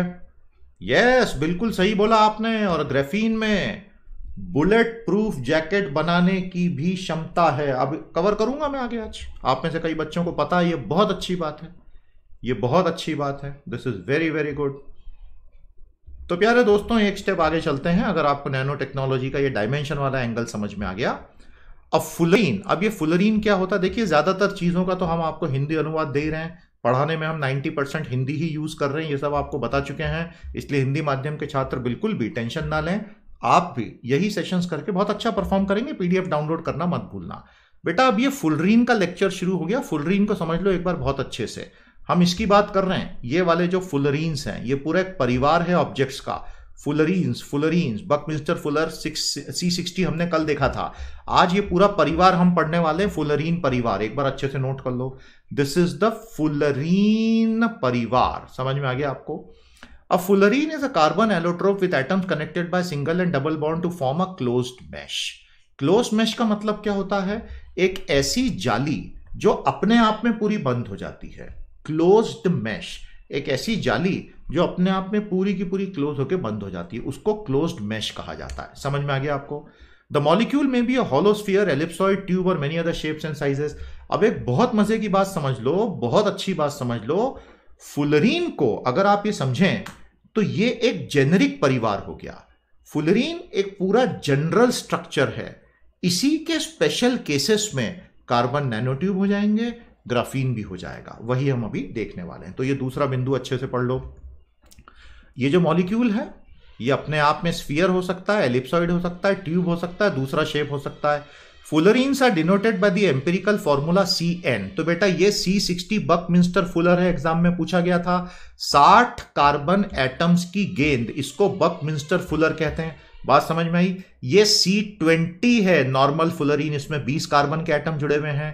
यस बिल्कुल सही बोला आपने और ग्रेफीन में बुलेट प्रूफ जैकेट बनाने की भी क्षमता है अब कवर करूंगा मैं आगे आज आप में से कई बच्चों को पता है ये बहुत अच्छी बात है ये बहुत अच्छी बात है this is very very good तो प्यारे दोस्तों एक स्टेप आगे चलते हैं अगर आपको नैनो टेक्नोलॉजी का ये डायमेंशन वाला एंगल समझ में आ गया अब फुलरीन अब ये फुलरीन क्या होता है देखिए ज़्यादातर चीज़ों का तो हम आपको हिंदी अनुवाद दे रहे हैं पढ़ाने में हम 90 परसेंट हिंदी ही यूज़ कर रहे हैं ये सब आपको बता चुके हैं इसलिए हिंदी माध्यम के छात्र बिल्कुल भी टेंशन ना लें आप भी यही सेशंस करके बहुत अच्छा परफॉर्म करेंगे पीडीएफ डाउनलोड करना मत भूलना बेटा अब ये फुलरीन का लेक्चर शुरू हो गया फुलरीन को समझ लो एक बार बहुत अच्छे से हम इसकी बात कर रहे हैं ये वाले जो फुलरीन्स हैं ये पूरा एक परिवार है ऑब्जेक्ट्स का fullerenes fullerenes Buckminster Fuller six C sixty हमने कल देखा था आज ये पूरा परिवार हम पढ़ने वाले फुलरीन परिवार एक बार अच्छे से नोट कर लो दिस इज द फुलरीन परिवार समझ में आ गया आपको A fullerene is a carbon allotrope with atoms connected by single and double bond to form a closed mesh. Closed mesh का मतलब क्या होता है एक ऐसी जाली जो अपने आप में पूरी बंद हो जाती है क्लोज्ड मैश एक ऐसी जाली जो अपने आप में पूरी की पूरी क्लोज होकर बंद हो जाती है उसको क्लोज्ड मैश कहा जाता है समझ में आ गया आपको the molecule may be hollow sphere ellipsoid tube और many other shapes and sizes अब एक बहुत मजे की बात समझ लो बहुत अच्छी बात समझ लो फुलरीन को अगर आप ये समझें तो ये एक जेनरिक परिवार हो गया फुलरीन एक पूरा जनरल स्ट्रक्चर है इसी के स्पेशल केसेस में कार्बन नैनोट्यूब हो जाएंगे ग्राफीन भी हो जाएगा वही हम अभी देखने वाले हैं तो ये दूसरा बिंदु अच्छे से पढ़ लो ये जो मॉलिक्यूल है ये अपने आप में स्फीयर हो सकता है एलिप्सॉइड हो सकता है ट्यूब हो सकता है दूसरा शेप हो सकता है fullerenes are denoted by the empirical formula C N तो बेटा ये C sixty Buckminster Fuller है एग्जाम में पूछा गया था साठ कार्बन एटम्स की गेंद इसको बक मिंस्टर फुलर कहते हैं बात समझ में आई ये सी ट्वेंटी है नॉर्मल फुलरिन इसमें बीस कार्बन के एटम जुड़े हुए हैं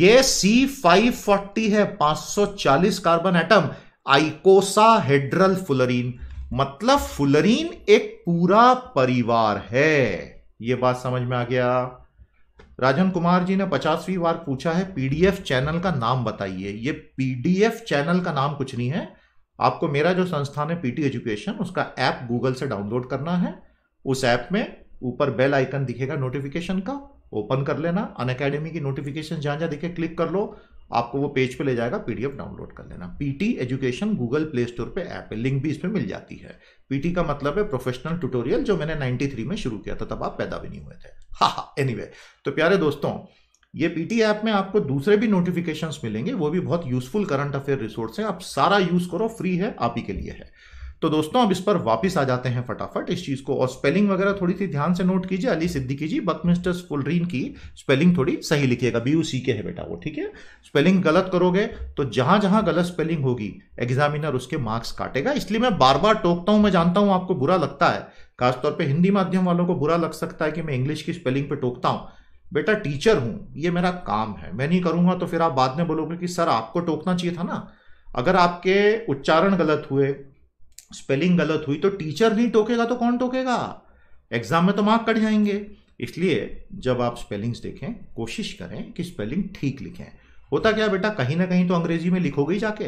ये सी फाइव फोर्टी है पांच सौ चालीस carbon atom icosahedral fullerene मतलब फुलरीन एक पूरा परिवार है यह बात समझ में आ गया राजन कुमार जी ने पचासवीं बार पूछा है पीडीएफ चैनल का नाम बताइए ये पीडीएफ चैनल का नाम कुछ नहीं है आपको मेरा जो संस्थान है पीटी एजुकेशन उसका ऐप गूगल से डाउनलोड करना है उस ऐप में ऊपर बेल आइकन दिखेगा नोटिफिकेशन का ओपन कर लेना अन की नोटिफिकेशन जहां जहां दिखे क्लिक कर लो आपको वो पेज पे ले जाएगा पीडीएफ डाउनलोड कर लेना PT education Google Play Store पे ऐप है लिंक भी इसमें मिल जाती है पीटी का मतलब है प्रोफेशनल ट्यूटोरियल जो मैंने 93 में शुरू किया था तब आप पैदा भी नहीं हुए थे हा हा एनीवे anyway, तो प्यारे दोस्तों ये पीटी ऐप में आपको दूसरे भी नोटिफिकेशन मिलेंगे वो भी बहुत यूजफुल करंट अफेयर रिसोर्स है आप सारा यूज करो फ्री है आप ही के लिए है तो दोस्तों अब इस पर वापस आ जाते हैं फटाफट इस चीज़ को और स्पेलिंग वगैरह थोड़ी सी ध्यान से नोट कीजिए अली सिद्दीकी जी बकमिस्टर फुलरीन की स्पेलिंग थोड़ी सही लिखिएगा बी यू सी के है बेटा वो ठीक है स्पेलिंग गलत करोगे तो जहाँ जहाँ गलत स्पेलिंग होगी एग्जामिनर उसके मार्क्स काटेगा इसलिए मैं बार बार टोकता हूँ मैं जानता हूँ आपको बुरा लगता है खासतौर पर हिंदी माध्यम वालों को बुरा लग सकता है कि मैं इंग्लिश की स्पेलिंग पर टोकता हूँ बेटा टीचर हूँ ये मेरा काम है मैं नहीं करूँगा तो फिर आप बाद में बोलोगे कि सर आपको टोकना चाहिए था ना अगर आपके उच्चारण गलत हुए स्पेलिंग गलत हुई तो टीचर नहीं टोकेगा तो कौन टोकेगा एग्जाम में तो मार्क कट जाएंगे इसलिए जब आप स्पेलिंग्स देखें कोशिश करें कि स्पेलिंग ठीक लिखें होता क्या बेटा कहीं ना कहीं तो अंग्रेजी में लिखोगे ही जाके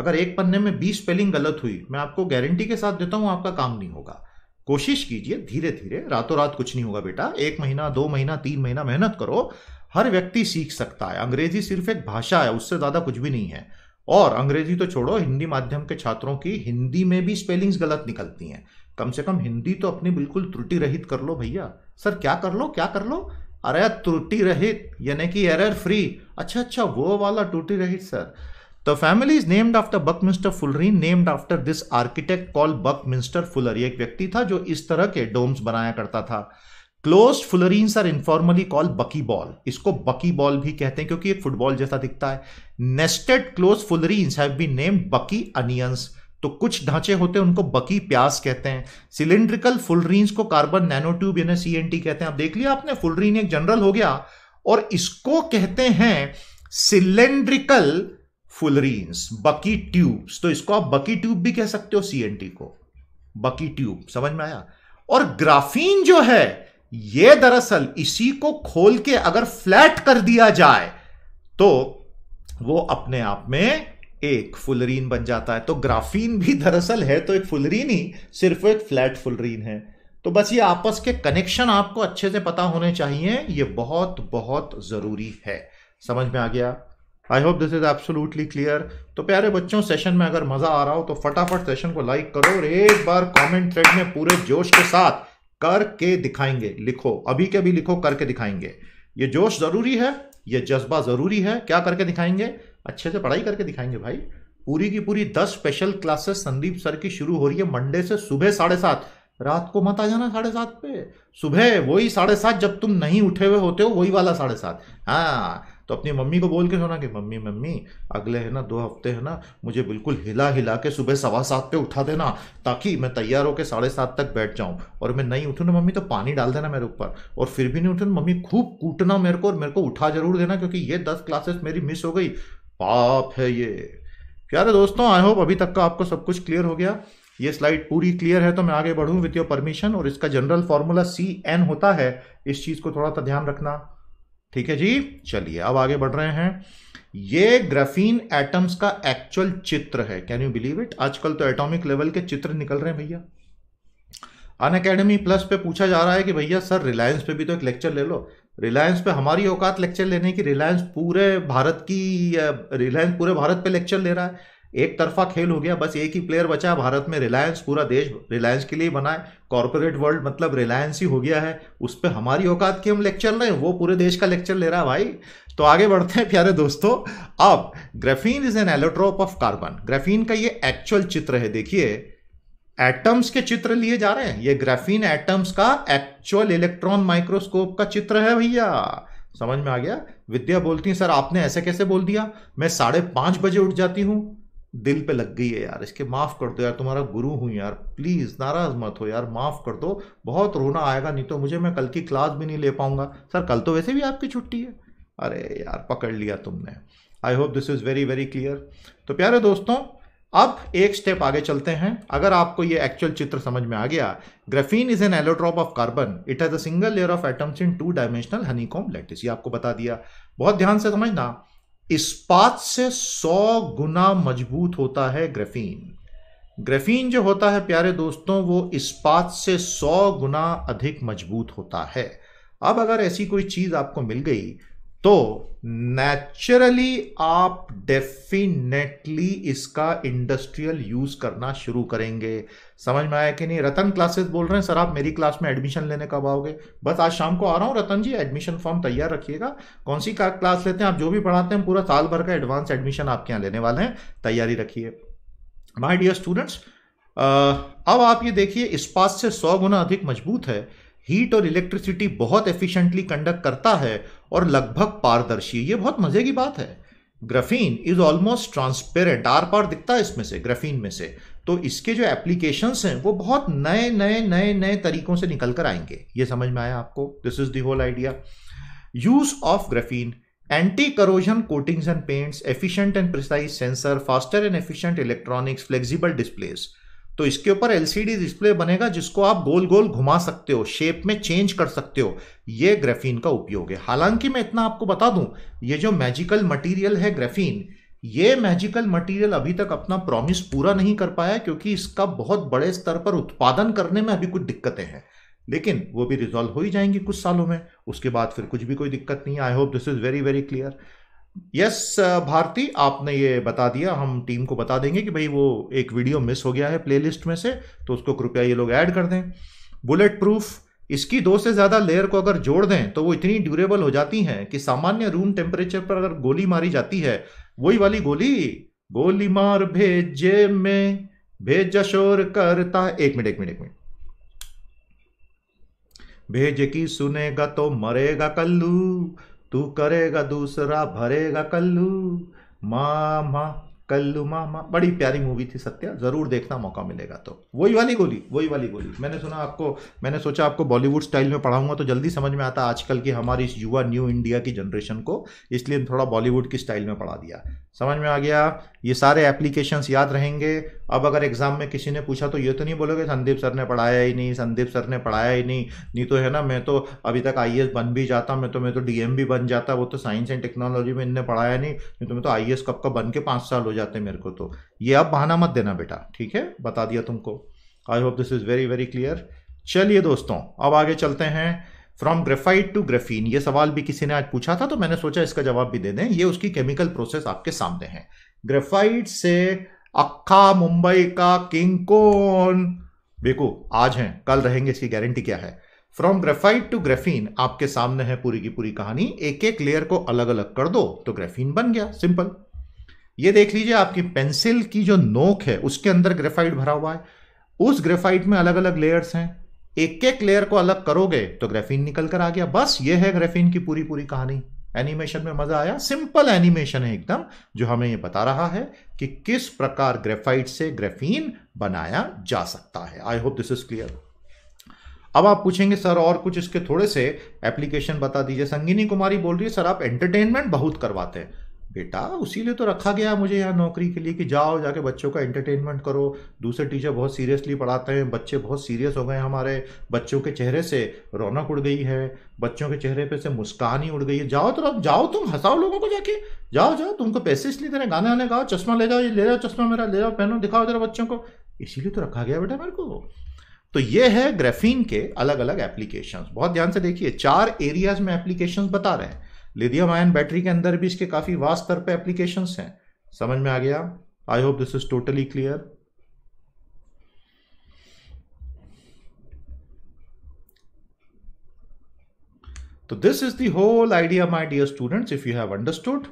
अगर एक पन्ने में बीस स्पेलिंग गलत हुई मैं आपको गारंटी के साथ देता हूँ आपका काम नहीं होगा कोशिश कीजिए धीरे धीरे रातों रात कुछ नहीं होगा बेटा एक महीना दो महीना तीन महीना मेहनत करो हर व्यक्ति सीख सकता है अंग्रेजी सिर्फ एक भाषा है उससे ज़्यादा कुछ भी नहीं है और अंग्रेजी तो छोड़ो हिंदी माध्यम के छात्रों की हिंदी में भी स्पेलिंग्स गलत निकलती हैं कम से कम हिंदी तो अपनी बिल्कुल त्रुटि रहित कर लो भैया सर क्या कर लो क्या कर लो अरे त्रुटि रहित यानी कि एरर फ्री अच्छा अच्छा वो वाला त्रुटि रहित sir the family is named after Buckminster Fuller named after this architect call Buckminster Fuller एक व्यक्ति था जो इस तरह के डोम्स बनाया करता था close fullerenes are informally call bucky ball इसको बकी बॉल भी कहते हैं क्योंकि एक फुटबॉल जैसा दिखता है nested close fullerenes have been named bucky onions तो कुछ ढांचे होते हैं उनको बकी प्यास कहते हैं सिलिंड्रिकल फुलरीन्स को कार्बन नैनोट्यूब यानी सी कहते हैं आप देख लिया आपने फुलरीन एक जनरल हो गया और इसको कहते हैं सिलेंड्रिकल फुलरीन्स बकी ट्यूब्स तो इसको आप बकी ट्यूब भी कह सकते हो टी को बकी ट्यूब समझ में आया और ग्राफीन जो है ये दरअसल इसी को खोल के अगर फ्लैट कर दिया जाए तो वो अपने आप में एक फुलरीन बन जाता है तो ग्राफीन भी दरअसल है तो एक फुलरीन ही सिर्फ एक फ्लैट फुलरीन है तो बस ये आपस के कनेक्शन आपको अच्छे से पता होने चाहिए ये बहुत बहुत ज़रूरी है समझ में आ गया I hope this is absolutely clear तो प्यारे बच्चों सेशन में अगर मज़ा आ रहा हो तो फटाफट सेशन को लाइक करो और एक बार कमेंट थ्रेड में पूरे जोश के साथ करके दिखाएंगे लिखो अभी के अभी लिखो करके दिखाएंगे ये जोश जरूरी है ये जज्बा जरूरी है क्या करके दिखाएंगे अच्छे से पढ़ाई करके दिखाएंगे भाई पूरी की पूरी दस स्पेशल क्लासेस संदीप सर की शुरू हो रही है मंडे से सुबह साढ़े सात रात को मत आ जाना साढ़े सात पे सुबह वही साढ़े सात जब तुम नहीं उठे हुए होते हो वही वाला साढ़े सात हाँ तो अपनी मम्मी को बोल के सोना कि मम्मी मम्मी अगले है ना दो हफ्ते है ना मुझे बिल्कुल हिला हिला के सुबह सवा सात पे उठा देना ताकि मैं तैयार होकर साढ़े सात तक बैठ जाऊँ और मैं नहीं उठूँ ना तो मम्मी तो पानी डाल देना मेरे ऊपर और फिर भी नहीं उठूँ तो मम्मी खूब कूटना मेरे को और मेरे को उठा जरूर देना क्योंकि ये दस क्लासेस मेरी मिस हो गई पाप है ये प्यारे दोस्तों आई होप अभी तक का आपको सब कुछ क्लियर हो गया ये स्लाइड पूरी क्लियर है तो मैं आगे बढ़ूँ विथ योर परमिशन और इसका जनरल फॉर्मूला सी एन होता है इस चीज़ को थोड़ा सा ध्यान रखना ठीक है जी चलिए अब आगे बढ़ रहे हैं ये ग्रेफीन एटम्स का एक्चुअल चित्र है कैन यू बिलीव इट आजकल तो एटॉमिक लेवल के चित्र निकल रहे हैं भैया अन अकेडमी प्लस पे पूछा जा रहा है कि भैया सर रिलायंस पे भी तो एक लेक्चर ले लो रिलायंस पे हमारी औकात लेक्चर लेने की रिलायंस पूरे भारत की रिलायंस पूरे भारत पे लेक्चर ले रहा है एक तरफा खेल हो गया बस एक ही प्लेयर बचा भारत में रिलायंस पूरा देश रिलायंस के लिए बना है कॉरपोरेट वर्ल्ड मतलब रिलायंस ही हो गया है उस पर हमारी औकात की हम लेक्चर लें वो पूरे देश का लेक्चर ले रहा है भाई तो आगे बढ़ते हैं प्यारे दोस्तों अब graphene is an allotrope of carbon graphene का ये एक्चुअल चित्र है देखिए एटम्स के चित्र लिए जा रहे हैं ये ग्रेफीन एटम्स का एक्चुअल इलेक्ट्रॉन माइक्रोस्कोप का चित्र है भैया समझ में आ गया विद्या बोलती है सर आपने ऐसे कैसे बोल दिया मैं साढ़े पांच बजे उठ जाती हूं दिल पे लग गई है यार इसके माफ़ कर दो यार तुम्हारा गुरु हूँ यार प्लीज़ नाराज़ मत हो यार माफ़ कर दो बहुत रोना आएगा नहीं तो मुझे मैं कल की क्लास भी नहीं ले पाऊँगा सर कल तो वैसे भी आपकी छुट्टी है अरे यार पकड़ लिया तुमने I hope this is very very clear तो प्यारे दोस्तों अब एक स्टेप आगे चलते हैं अगर आपको ये एक्चुअल चित्र समझ में आ गया graphene is an allotrope of carbon it has a single layer of atoms in two dimensional honeycomb lattice ये आपको बता दिया बहुत ध्यान से समझना इस्पात से सौ गुना मजबूत होता है ग्रेफीन ग्रेफीन जो होता है प्यारे दोस्तों वो इस्पात से सौ गुना अधिक मजबूत होता है अब अगर ऐसी कोई चीज़ आपको मिल गई तो नेचुरली आप डेफिनेटली इसका इंडस्ट्रियल यूज करना शुरू करेंगे समझ में आया कि नहीं रतन क्लासेस बोल रहे हैं सर आप मेरी क्लास में एडमिशन लेने कब आओगे बस आज शाम को आ रहा हूँ रतन जी एडमिशन फॉर्म तैयार रखिएगा कौन सी क्लास लेते हैं आप जो भी पढ़ाते हैं पूरा साल भर का एडवांस एडमिशन आपके यहाँ लेने वाले हैं तैयारी रखिए माई डियर स्टूडेंट्स अब आप ये देखिए इस्पात से सौ गुना अधिक मजबूत है हीट और इलेक्ट्रिसिटी बहुत एफिशिएंटली कंडक्ट करता है और लगभग पारदर्शी ये बहुत मजे की बात है ग्राफीन इज ऑलमोस्ट ट्रांसपेरेंट आर पार दिखता है इसमें से ग्राफीन में से तो इसके जो एप्लीकेशंस हैं वो बहुत नए नए नए नए तरीकों से निकल कर आएंगे ये समझ में आया आपको this is the whole idea use of graphene anti corrosion coatings and paints efficient and precise sensor faster and efficient electronics flexible displays तो इसके ऊपर एलसीडी डिस्प्ले बनेगा जिसको आप गोल गोल घुमा सकते हो शेप में चेंज कर सकते हो ये ग्रेफीन का उपयोग है हालांकि मैं इतना आपको बता दूं ये जो मैजिकल मटेरियल है ग्रेफीन ये मैजिकल मटेरियल अभी तक अपना प्रॉमिस पूरा नहीं कर पाया क्योंकि इसका बहुत बड़े स्तर पर उत्पादन करने में अभी कुछ दिक्कतें हैं लेकिन वो भी रिजॉल्व हो ही जाएंगी कुछ सालों में उसके बाद फिर कुछ भी कोई दिक्कत नहीं I hope this is very very clear yes uh, Bharti आपने ये बता दिया हम टीम को बता देंगे कि भाई वो एक वीडियो मिस हो गया है प्लेलिस्ट में से तो उसको कृपया ये लोग ऐड कर दें बुलेट प्रूफ इसकी दो से ज़्यादा लेयर को अगर जोड़ दें तो वो इतनी ड्यूरेबल हो जाती हैं कि सामान्य रूम टेम्परेचर पर अगर गोली मारी जाती है वही वाली गोली गोली मार भेजे में भेजा शोर करता एक मिनट एक मिनट एक मिनट भेज की सुनेगा तो मरेगा कल्लू तू करेगा दूसरा भरेगा कल्लू मामा कल्लू मामा बड़ी प्यारी मूवी थी सत्या जरूर देखना मौका मिलेगा तो वही वाली गोली वही वाली गोली मैंने सुना आपको मैंने सोचा आपको बॉलीवुड स्टाइल में पढ़ाऊंगा तो जल्दी समझ में आता आजकल की हमारी इस युवा न्यू इंडिया की जनरेशन को इसलिए थोड़ा बॉलीवुड की स्टाइल में पढ़ा दिया समझ में आ गया ये सारे एप्लीकेशंस याद रहेंगे अब अगर एग्जाम में किसी ने पूछा तो ये तो नहीं बोलोगे संदीप सर ने पढ़ाया ही नहीं संदीप सर ने पढ़ाया ही नहीं नहीं तो है ना मैं तो अभी तक आई बन भी जाता मैं तो मैं तो डीएम भी बन जाता वो तो साइंस एंड टेक्नोलॉजी में इनने पढ़ाया नहीं नहीं तो मैं तो आई कब का बन के पाँच साल हो जाते मेरे को तो ये अब बहाना मत देना बेटा ठीक है बता दिया तुमको I hope this is very very clear चलिए दोस्तों अब आगे चलते हैं फ्रॉम ग्रेफाइट टू ग्रेफीन ये सवाल भी किसी ने आज पूछा था तो मैंने सोचा इसका जवाब भी दे दें ये उसकी केमिकल प्रोसेस आपके सामने है ग्रेफाइट से अक्खा मुंबई का किंग कौन देखो आज हैं कल रहेंगे इसकी गारंटी क्या है फ्रॉम ग्रेफाइट टू ग्रेफीन आपके सामने है पूरी की पूरी कहानी एक एक लेयर को अलग अलग कर दो तो ग्रेफीन बन गया सिंपल ये देख लीजिए आपकी पेंसिल की जो नोक है उसके अंदर ग्रेफाइट भरा हुआ है उस ग्रेफाइट में अलग अलग लेयर्स हैं एक एक लेयर को अलग करोगे तो ग्रेफीन निकल कर आ गया बस ये है ग्रेफीन की पूरी पूरी कहानी एनिमेशन में मज़ा आया सिंपल एनिमेशन है एकदम जो हमें ये बता रहा है कि किस प्रकार ग्रेफाइट से ग्रेफीन बनाया जा सकता है I hope this is clear अब आप पूछेंगे सर और कुछ इसके थोड़े से एप्लीकेशन बता दीजिए संगीनी कुमारी बोल रही है सर आप एंटरटेनमेंट बहुत करवाते हैं बेटा उसी लिए तो रखा गया मुझे यहाँ नौकरी के लिए कि जाओ जाके बच्चों का एंटरटेनमेंट करो दूसरे टीचर बहुत सीरियसली पढ़ाते हैं बच्चे बहुत सीरियस हो गए हमारे बच्चों के चेहरे से रौनक उड़ गई है बच्चों के चेहरे पे से मुस्कान ही उड़ गई है जाओ तो अब जाओ तुम हंसाओ लोगों को जाके जाओ जाओ तुमको पैसे इसलिए दे रहे गाने वाने गाओ चश्मा ले जाओ ले जाओ चश्मा मेरा ले जाओ पहनो दिखाओ जरा बच्चों को इसीलिए तो रखा गया बेटा मेरे को तो ये है ग्रेफीन के अलग अलग एप्लीकेशंस बहुत ध्यान से देखिए चार एरियाज में एप्लीकेशंस बता रहे हैं लिथियम आयन बैटरी के अंदर भी इसके काफ़ी वास्ट स्तर पर एप्लीकेशन हैं समझ में आ गया I hope this is totally clear तो this is the whole idea my dear students if you have understood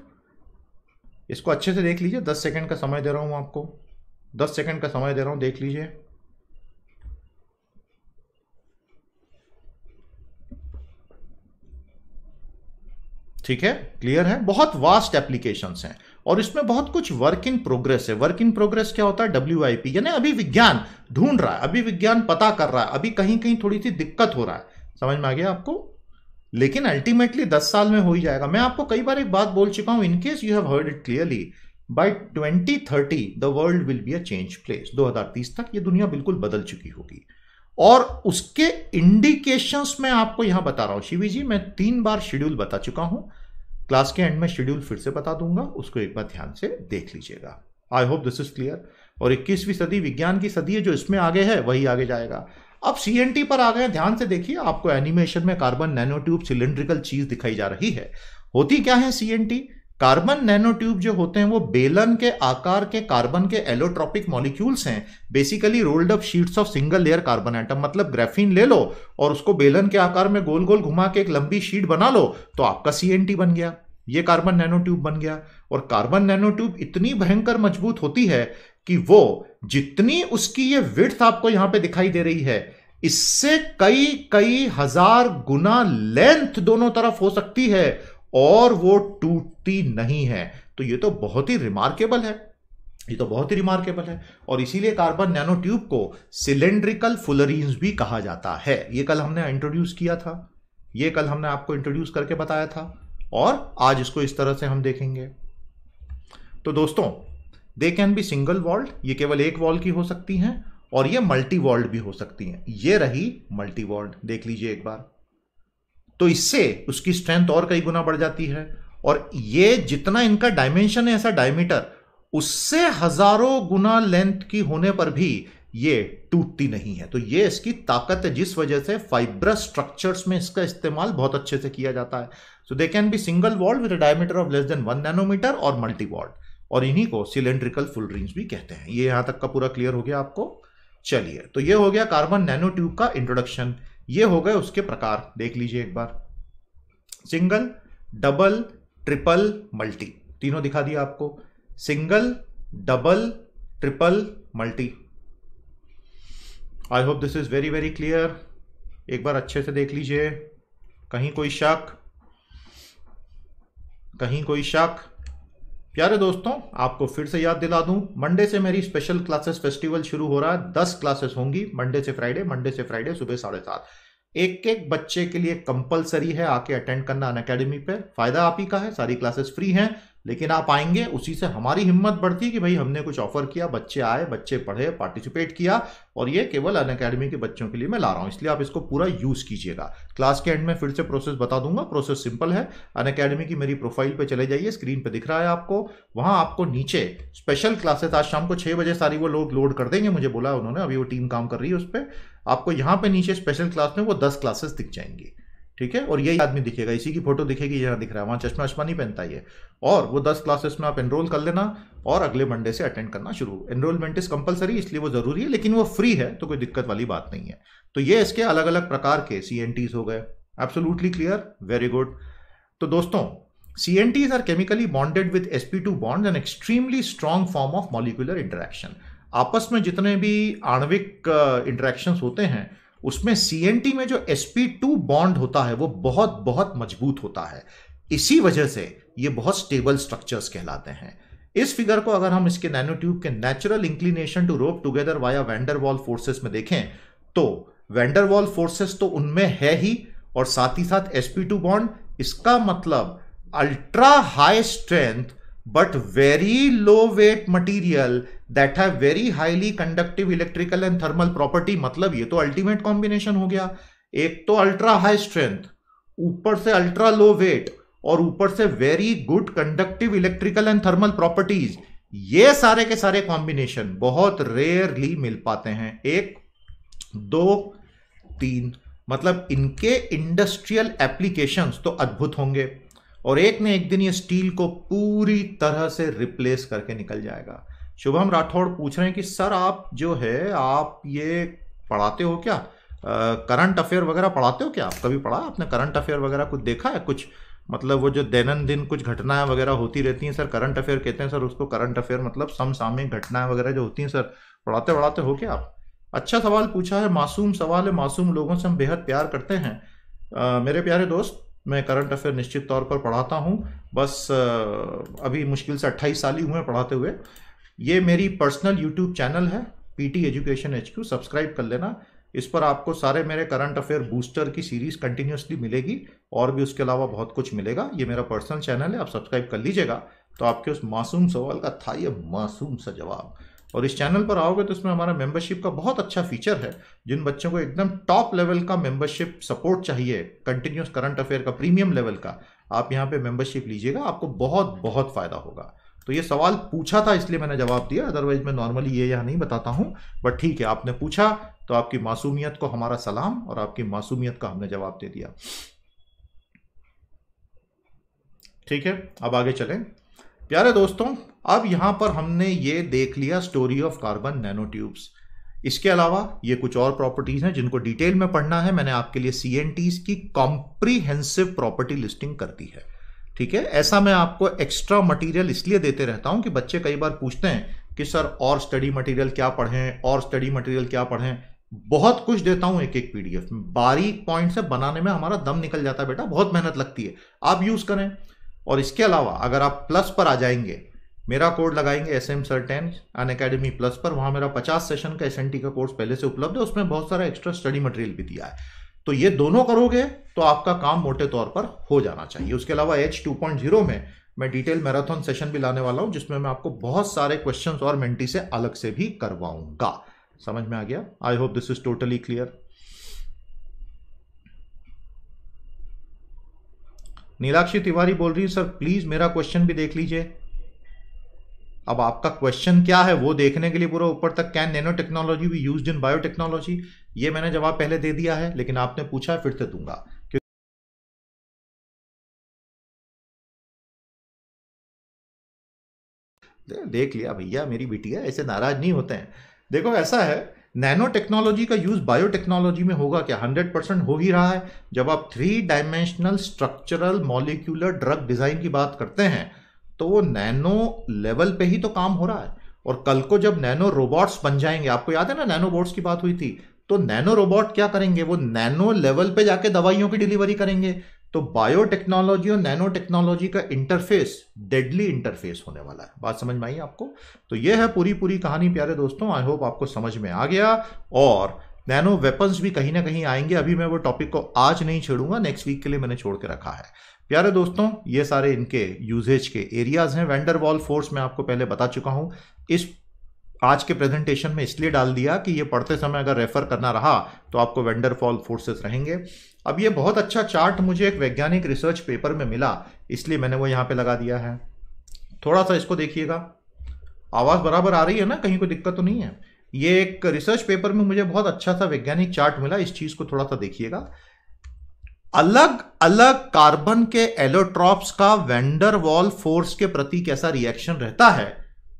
इसको अच्छे से देख लीजिए दस सेकेंड का समय दे रहा हूं आपको दस सेकेंड का समय दे रहा हूं देख लीजिए ठीक है क्लियर है बहुत वास्ट एप्लीकेशन हैं और इसमें बहुत कुछ वर्क इन प्रोग्रेस है वर्क इन प्रोग्रेस क्या होता है डब्ल्यू यानी अभी विज्ञान ढूंढ रहा है अभी विज्ञान पता कर रहा है अभी कहीं कहीं थोड़ी सी दिक्कत हो रहा है समझ में आ गया आपको लेकिन अल्टीमेटली दस साल में हो ही जाएगा मैं आपको कई बार एक बात बोल चुका हूं in case you have heard it clearly twenty thirty the world will be a change place 2030 तक ये दुनिया बिल्कुल बदल चुकी होगी और उसके इंडिकेशंस मैं आपको यहां बता रहा हूं शिवी जी मैं तीन बार शेड्यूल बता चुका हूं क्लास के एंड में शेड्यूल फिर से बता दूंगा उसको एक बार ध्यान से देख लीजिएगा I hope this is clear और 21वीं सदी विज्ञान की सदी है जो इसमें आगे है वही आगे जाएगा अब सी पर आ गए ध्यान से देखिए आपको एनिमेशन में कार्बन नैनोट्यूब सिलेंड्रिकल चीज दिखाई जा रही है होती क्या है सी कार्बन नैनोट्यूब जो होते हैं वो बेलन के आकार के कार्बन के एलोट्रॉपिक मॉलिक्यूल्स हैं basically rolled up sheets of single layer carbon atom मतलब ग्रेफीन ले लो और उसको बेलन के आकार में गोल गोल घुमा के एक लंबी शीट बना लो तो आपका सी बन गया ये कार्बन नैनोट्यूब बन गया और कार्बन नैनोट्यूब इतनी भयंकर मजबूत होती है कि वो जितनी उसकी ये विड्थ आपको यहां पे दिखाई दे रही है इससे कई कई हजार गुना लेंथ दोनों तरफ हो सकती है और वो टूटती नहीं है तो ये तो बहुत ही रिमार्केबल है ये तो बहुत ही रिमार्केबल है और इसीलिए कार्बन नैनो ट्यूब को सिलेंड्रिकल फुलरीन्स भी कहा जाता है ये कल हमने इंट्रोड्यूस किया था ये कल हमने आपको इंट्रोड्यूस करके बताया था और आज इसको इस तरह से हम देखेंगे तो दोस्तों they can be single walled ये केवल एक वॉल्ड की हो सकती हैं और ये मल्टी वॉल्ड भी हो सकती हैं ये रही मल्टी वॉल्ड देख लीजिए एक बार तो इससे उसकी स्ट्रेंथ और कई गुना बढ़ जाती है और ये जितना इनका डायमेंशन है ऐसा डायमीटर उससे हजारों गुना लेंथ की होने पर भी ये टूटती नहीं है तो ये इसकी ताकत है जिस वजह से फाइब्रस स्ट्रक्चर्स में इसका इस्तेमाल बहुत अच्छे से किया जाता है so they can be single walled with diameter of less than one nanometre और मल्टी वॉल्ड और इन्हीं को सिलेंड्रिकल फुल रिंग्स भी कहते हैं ये यहां तक का पूरा क्लियर हो गया आपको चलिए तो ये हो गया कार्बन नैनोट्यूब का इंट्रोडक्शन ये हो गए उसके प्रकार देख लीजिए एक बार सिंगल डबल ट्रिपल मल्टी तीनों दिखा दिया आपको single double triple multi I hope this is very very clear एक बार अच्छे से देख लीजिए कहीं कोई शक कहीं कोई शक प्यारे दोस्तों आपको फिर से याद दिला दूं मंडे से मेरी स्पेशल क्लासेस फेस्टिवल शुरू हो रहा है दस क्लासेस होंगी मंडे से फ्राइडे मंडे से फ्राइडे सुबह साढ़े सात एक एक बच्चे के लिए कंपलसरी है आके अटेंड करना अन अकेडमी पे फायदा आप ही का है सारी क्लासेस फ्री हैं लेकिन आप आएंगे उसी से हमारी हिम्मत बढ़ती है कि भाई हमने कुछ ऑफर किया बच्चे आए बच्चे पढ़े पार्टिसिपेट किया और ये केवल अन अकेडमी के बच्चों के लिए मैं ला रहा हूँ इसलिए आप इसको पूरा यूज़ कीजिएगा क्लास के एंड में फिर से प्रोसेस बता दूंगा प्रोसेस सिंपल है अन अकेडमी की मेरी प्रोफाइल पर चले जाइए स्क्रीन पर दिख रहा है आपको वहाँ आपको नीचे स्पेशल क्लासेस आज शाम को छः बजे सारी वो लोग लोड कर देंगे मुझे बोला उन्होंने अभी वो टीम काम कर रही है उस पर आपको यहाँ पर नीचे स्पेशल क्लास में वो दस क्लासेस दिख जाएंगी ठीक है और यही आदमी दिखेगा इसी की फोटो दिखेगी यहाँ दिख रहा है वहाँ चश्मा वश्मा नहीं पहनता ये और वो दस क्लासेस में आप एनरोल कर लेना और अगले मंडे से अटेंड करना शुरू एनरोलमेंट इज कंपलसरी इसलिए वो जरूरी है लेकिन वो फ्री है तो कोई दिक्कत वाली बात नहीं है तो ये इसके अलग अलग प्रकार के सी हो गए एब्सोलूटली क्लियर वेरी गुड तो दोस्तों C N Ts are chemically bonded with S P two bond an extremely strong form of molecular interaction आपस में जितने भी आणविक इंटरेक्शन होते हैं उसमें सी में जो टू बॉन्ड होता है वो बहुत बहुत मजबूत होता है इसी वजह से ये बहुत स्टेबल स्ट्रक्चर्स कहलाते हैं इस फिगर को अगर हम इसके नैनो ट्यूब के natural inclination to rope together via van der Waals forces में देखें तो वेंडर वॉल फोर्सेस तो उनमें है ही और साथ ही साथ टू बॉन्ड इसका मतलब ultra high strength but very low weight material that है very highly conductive electrical and thermal property मतलब ये तो अल्टीमेट कॉम्बिनेशन हो गया एक तो अल्ट्रा हाई स्ट्रेंथ ऊपर से अल्ट्रा लो वेट और ऊपर से very good conductive electrical and thermal properties ये सारे के सारे कॉम्बिनेशन बहुत रेयरली मिल पाते हैं एक दो तीन मतलब इनके इंडस्ट्रियल एप्लीकेशंस तो अद्भुत होंगे और एक ने एक दिन ये स्टील को पूरी तरह से रिप्लेस करके निकल जाएगा शुभम राठौड़ पूछ रहे हैं कि सर आप जो है आप ये पढ़ाते हो क्या करंट अफेयर वगैरह पढ़ाते हो क्या आप कभी पढ़ा आपने करंट अफेयर वगैरह कुछ देखा है कुछ मतलब वो जो दैनंदिन कुछ घटनाएं वगैरह होती रहती हैं सर करंट अफेयर कहते हैं सर उसको करंट अफेयर मतलब समसामयिक घटनाएं वगैरह जो होती हैं सर पढ़ाते पढ़ाते हो क्या आप अच्छा सवाल पूछा है मासूम सवाल है मासूम लोगों से हम बेहद प्यार करते हैं आ, मेरे प्यारे दोस्त मैं करंट अफेयर निश्चित तौर पर पढ़ाता हूँ बस अभी मुश्किल से अट्ठाईस साल ही हुए पढ़ाते हुए ये मेरी पर्सनल यूट्यूब चैनल है पीटी एजुकेशन एचक्यू सब्सक्राइब कर लेना इस पर आपको सारे मेरे करंट अफेयर बूस्टर की सीरीज कंटिन्यूसली मिलेगी और भी उसके अलावा बहुत कुछ मिलेगा ये मेरा पर्सनल चैनल है आप सब्सक्राइब कर लीजिएगा तो आपके उस मासूम सवाल का था ये मासूम सा जवाब और इस चैनल पर आओगे तो इसमें हमारा मेंबरशिप का बहुत अच्छा फीचर है जिन बच्चों को एकदम टॉप लेवल का मेंबरशिप सपोर्ट चाहिए कंटिन्यूस करंट अफेयर का प्रीमियम लेवल का आप यहाँ पे मेंबरशिप लीजिएगा आपको बहुत बहुत फ़ायदा होगा तो ये सवाल पूछा था इसलिए मैंने जवाब दिया अदरवाइज मैं नॉर्मली ये यहाँ नहीं बताता हूँ बट ठीक है आपने पूछा तो आपकी मासूमियत को हमारा सलाम और आपकी मासूमियत का हमने जवाब दे दिया ठीक है अब आगे चलें प्यारे दोस्तों अब यहां पर हमने ये देख लिया story of carbon nano tubes इसके अलावा ये कुछ और प्रॉपर्टीज हैं जिनको डिटेल में पढ़ना है मैंने आपके लिए सी एन टीज की कॉम्प्रीहेंसिव प्रॉपर्टी लिस्टिंग कर दी है ठीक है ऐसा मैं आपको एक्स्ट्रा मटेरियल इसलिए देते रहता हूं कि बच्चे कई बार पूछते हैं कि सर और स्टडी मटेरियल क्या पढ़ें और स्टडी मटेरियल क्या पढ़ें बहुत कुछ देता हूं एक एक पीडीएफ में बारीक पॉइंट से बनाने में हमारा दम निकल जाता है बेटा बहुत मेहनत लगती है आप यूज करें और इसके अलावा अगर आप प्लस पर आ जाएंगे मेरा कोड लगाएंगे S M sir ten Unacademy plus पर वहाँ मेरा पचास सेशन का एस एन टी का कोर्स पहले से उपलब्ध है उसमें बहुत सारा एक्स्ट्रा स्टडी मटेरियल भी दिया है तो ये दोनों करोगे तो आपका काम मोटे तौर पर हो जाना चाहिए उसके अलावा एच टू पॉइंट जीरो में मैं डिटेल मैराथन सेशन भी लाने वाला हूँ जिसमें मैं आपको बहुत सारे क्वेश्चन और मेंटी से अलग से भी करवाऊंगा समझ में आ गया I hope this is totally clear Neelakshi Tiwari बोल रही है सर प्लीज मेरा क्वेश्चन भी देख लीजिए अब आपका क्वेश्चन क्या है वो देखने के लिए पूरा ऊपर तक कैन नैनो टेक्नोलॉजी भी यूज इन बायोटेक्नोलॉजी ये मैंने जवाब पहले दे दिया है लेकिन आपने पूछा है फिर से दूंगा देख लिया भैया मेरी बिटिया ऐसे नाराज नहीं होते हैं देखो ऐसा है नैनो टेक्नोलॉजी का यूज बायोटेक्नोलॉजी में होगा क्या हंड्रेड परसेंट हो ही रहा है जब आप three dimensional structural molecular drug design की बात करते हैं तो वो नैनो लेवल पे ही तो काम हो रहा है और कल को जब नैनो रोबोट्स बन जाएंगे आपको याद है ना नैनो बोट्स की बात हुई थी तो नैनो रोबोट क्या करेंगे वो नैनो लेवल पे जाके दवाइयों की डिलीवरी करेंगे तो बायोटेक्नोलॉजी और नैनो टेक्नोलॉजी का इंटरफेस डेडली इंटरफेस होने वाला है बात समझ में आई आपको तो ये है पूरी पूरी कहानी प्यारे दोस्तों आई होप आपको समझ में आ गया और नैनो वेपन्स भी कहीं ना कहीं आएंगे अभी मैं वो टॉपिक को आज नहीं छेड़ूंगा नेक्स्ट वीक के लिए मैंने छोड़ के रखा है प्यारे दोस्तों ये सारे इनके यूजेज के एरियाज हैं वेंडर वॉल फोर्स मैं आपको पहले बता चुका हूं इस आज के प्रेजेंटेशन में इसलिए डाल दिया कि ये पढ़ते समय अगर रेफर करना रहा तो आपको वेंडर फॉल फोर्सेस रहेंगे अब ये बहुत अच्छा चार्ट मुझे एक वैज्ञानिक रिसर्च पेपर में मिला इसलिए मैंने वो यहाँ पे लगा दिया है थोड़ा सा इसको देखिएगा आवाज़ बराबर आ रही है ना कहीं कोई दिक्कत तो नहीं है ये एक रिसर्च पेपर में मुझे बहुत अच्छा सा वैज्ञानिक चार्ट मिला इस चीज़ को थोड़ा सा देखिएगा अलग अलग कार्बन के एलोट्रॉप्स का वेंडर वॉल फोर्स के प्रति कैसा रिएक्शन रहता है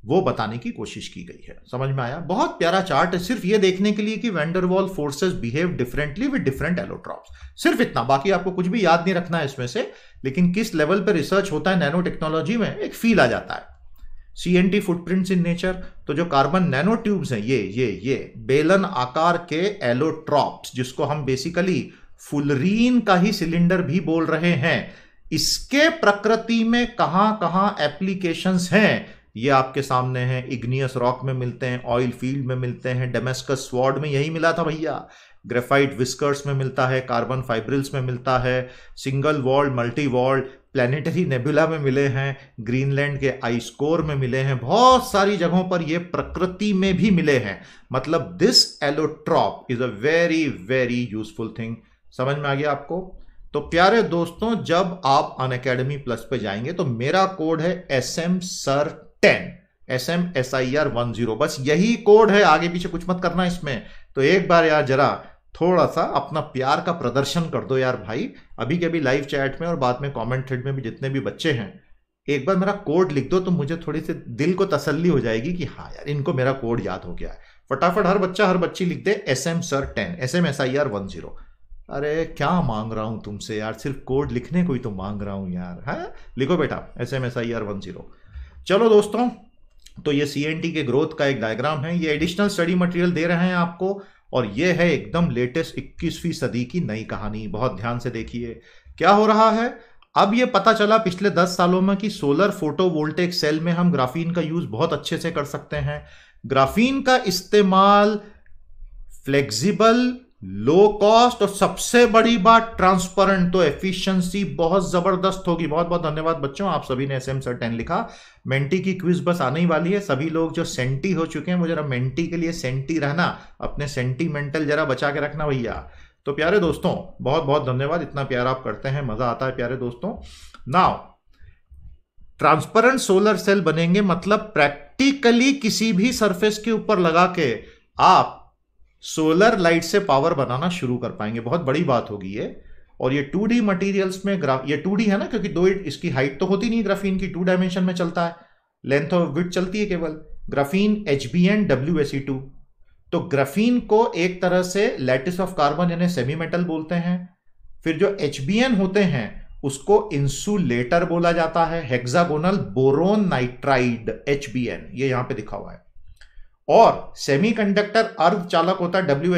वो बताने की कोशिश की गई है समझ में आया बहुत प्यारा चार्ट है सिर्फ ये देखने के लिए कि van der Waals forces behave differently with different allotropes सिर्फ इतना बाकी आपको कुछ भी याद नहीं रखना है इसमें से लेकिन किस लेवल पर रिसर्च होता है नैनो टेक्नोलॉजी में एक फील आ जाता है C N T footprints in nature तो जो कार्बन नैनो ट्यूब्स हैं ये ये ये बेलन आकार के एलोट्रॉप्स जिसको हम बेसिकली फुलरीन का ही सिलेंडर भी बोल रहे हैं इसके प्रकृति में कहां कहां एप्लीकेशंस हैं ये आपके सामने हैं इग्नियस रॉक में मिलते हैं ऑयल फील्ड में मिलते हैं डेमेस्कस स्वॉर्ड में यही मिला था भैया ग्रेफाइट विस्कर्स में मिलता है कार्बन फाइब्रिल्स में मिलता है single walled multi walled planetary nebula में मिले हैं ग्रीनलैंड के आइसकोर में मिले हैं बहुत सारी जगहों पर ये प्रकृति में भी मिले हैं मतलब this allotrope is a very very useful thing समझ में आ गया आपको तो प्यारे दोस्तों जब आप अन अकेडमी प्लस पे जाएंगे तो मेरा कोड है S M sir ten S M S I R one zero बस यही कोड है आगे पीछे कुछ मत करना इसमें तो एक बार यार जरा थोड़ा सा अपना प्यार का प्रदर्शन कर दो यार भाई अभी के अभी लाइव चैट में और बाद में कमेंट थ्रेड में भी जितने भी बच्चे हैं एक बार मेरा कोड लिख दो तो मुझे थोड़ी सी दिल को तसल्ली हो जाएगी कि हाँ यार इनको मेरा कोड याद हो गया है फटाफट हर बच्चा हर बच्ची लिख दे S M sir ten S M S I R one zero अरे क्या मांग रहा हूँ तुमसे यार सिर्फ कोड लिखने को ही तो मांग रहा हूँ यार है लिखो बेटा S M S I R one zero चलो दोस्तों तो ये सी एन टी के ग्रोथ का एक डायग्राम है ये एडिशनल स्टडी मटेरियल दे रहे हैं आपको और ये है एकदम लेटेस्ट इक्कीसवीं सदी की नई कहानी बहुत ध्यान से देखिए क्या हो रहा है अब ये पता चला पिछले 10 सालों में कि सोलर फोटोवोल्टेक सेल में हम ग्राफीन का यूज बहुत अच्छे से कर सकते हैं ग्राफीन का इस्तेमाल फ्लेक्सिबल लो कॉस्ट और सबसे बड़ी बात ट्रांसपेरेंट तो एफिशिएंसी बहुत जबरदस्त होगी बहुत बहुत धन्यवाद बच्चों आप सभी ने एस एम सर टेन लिखा मेंटी की क्विज बस आने ही वाली है सभी लोग जो सेंटी हो चुके हैं वो जरा मेंटी के लिए सेंटी रहना अपने सेंटीमेंटल जरा बचा के रखना भैया तो प्यारे दोस्तों बहुत बहुत धन्यवाद इतना प्यार आप करते हैं मजा आता है प्यारे दोस्तों नाउ ट्रांसपेरेंट सोलर सेल बनेंगे मतलब प्रैक्टिकली किसी भी सरफेस के ऊपर लगा के आप सोलर लाइट से पावर बनाना शुरू कर पाएंगे बहुत बड़ी बात होगी ये और ये टू डी मटीरियल्स में ग्राफ ये टू डी है ना क्योंकि दो इसकी हाइट तो होती नहीं ग्राफीन की टू डायमेंशन में चलता है लेंथ ऑफ विथ चलती है केवल graphene H B N W S two तो ग्राफीन को एक तरह से लैटिस ऑफ कार्बन यानी सेमी मेटल बोलते हैं फिर जो एच बी एन होते हैं उसको इंसुलेटर बोला जाता है hexagonal boron nitride H B N ये यहां पे दिखा हुआ है और सेमीकंडक्टर अर्धचालक होता है W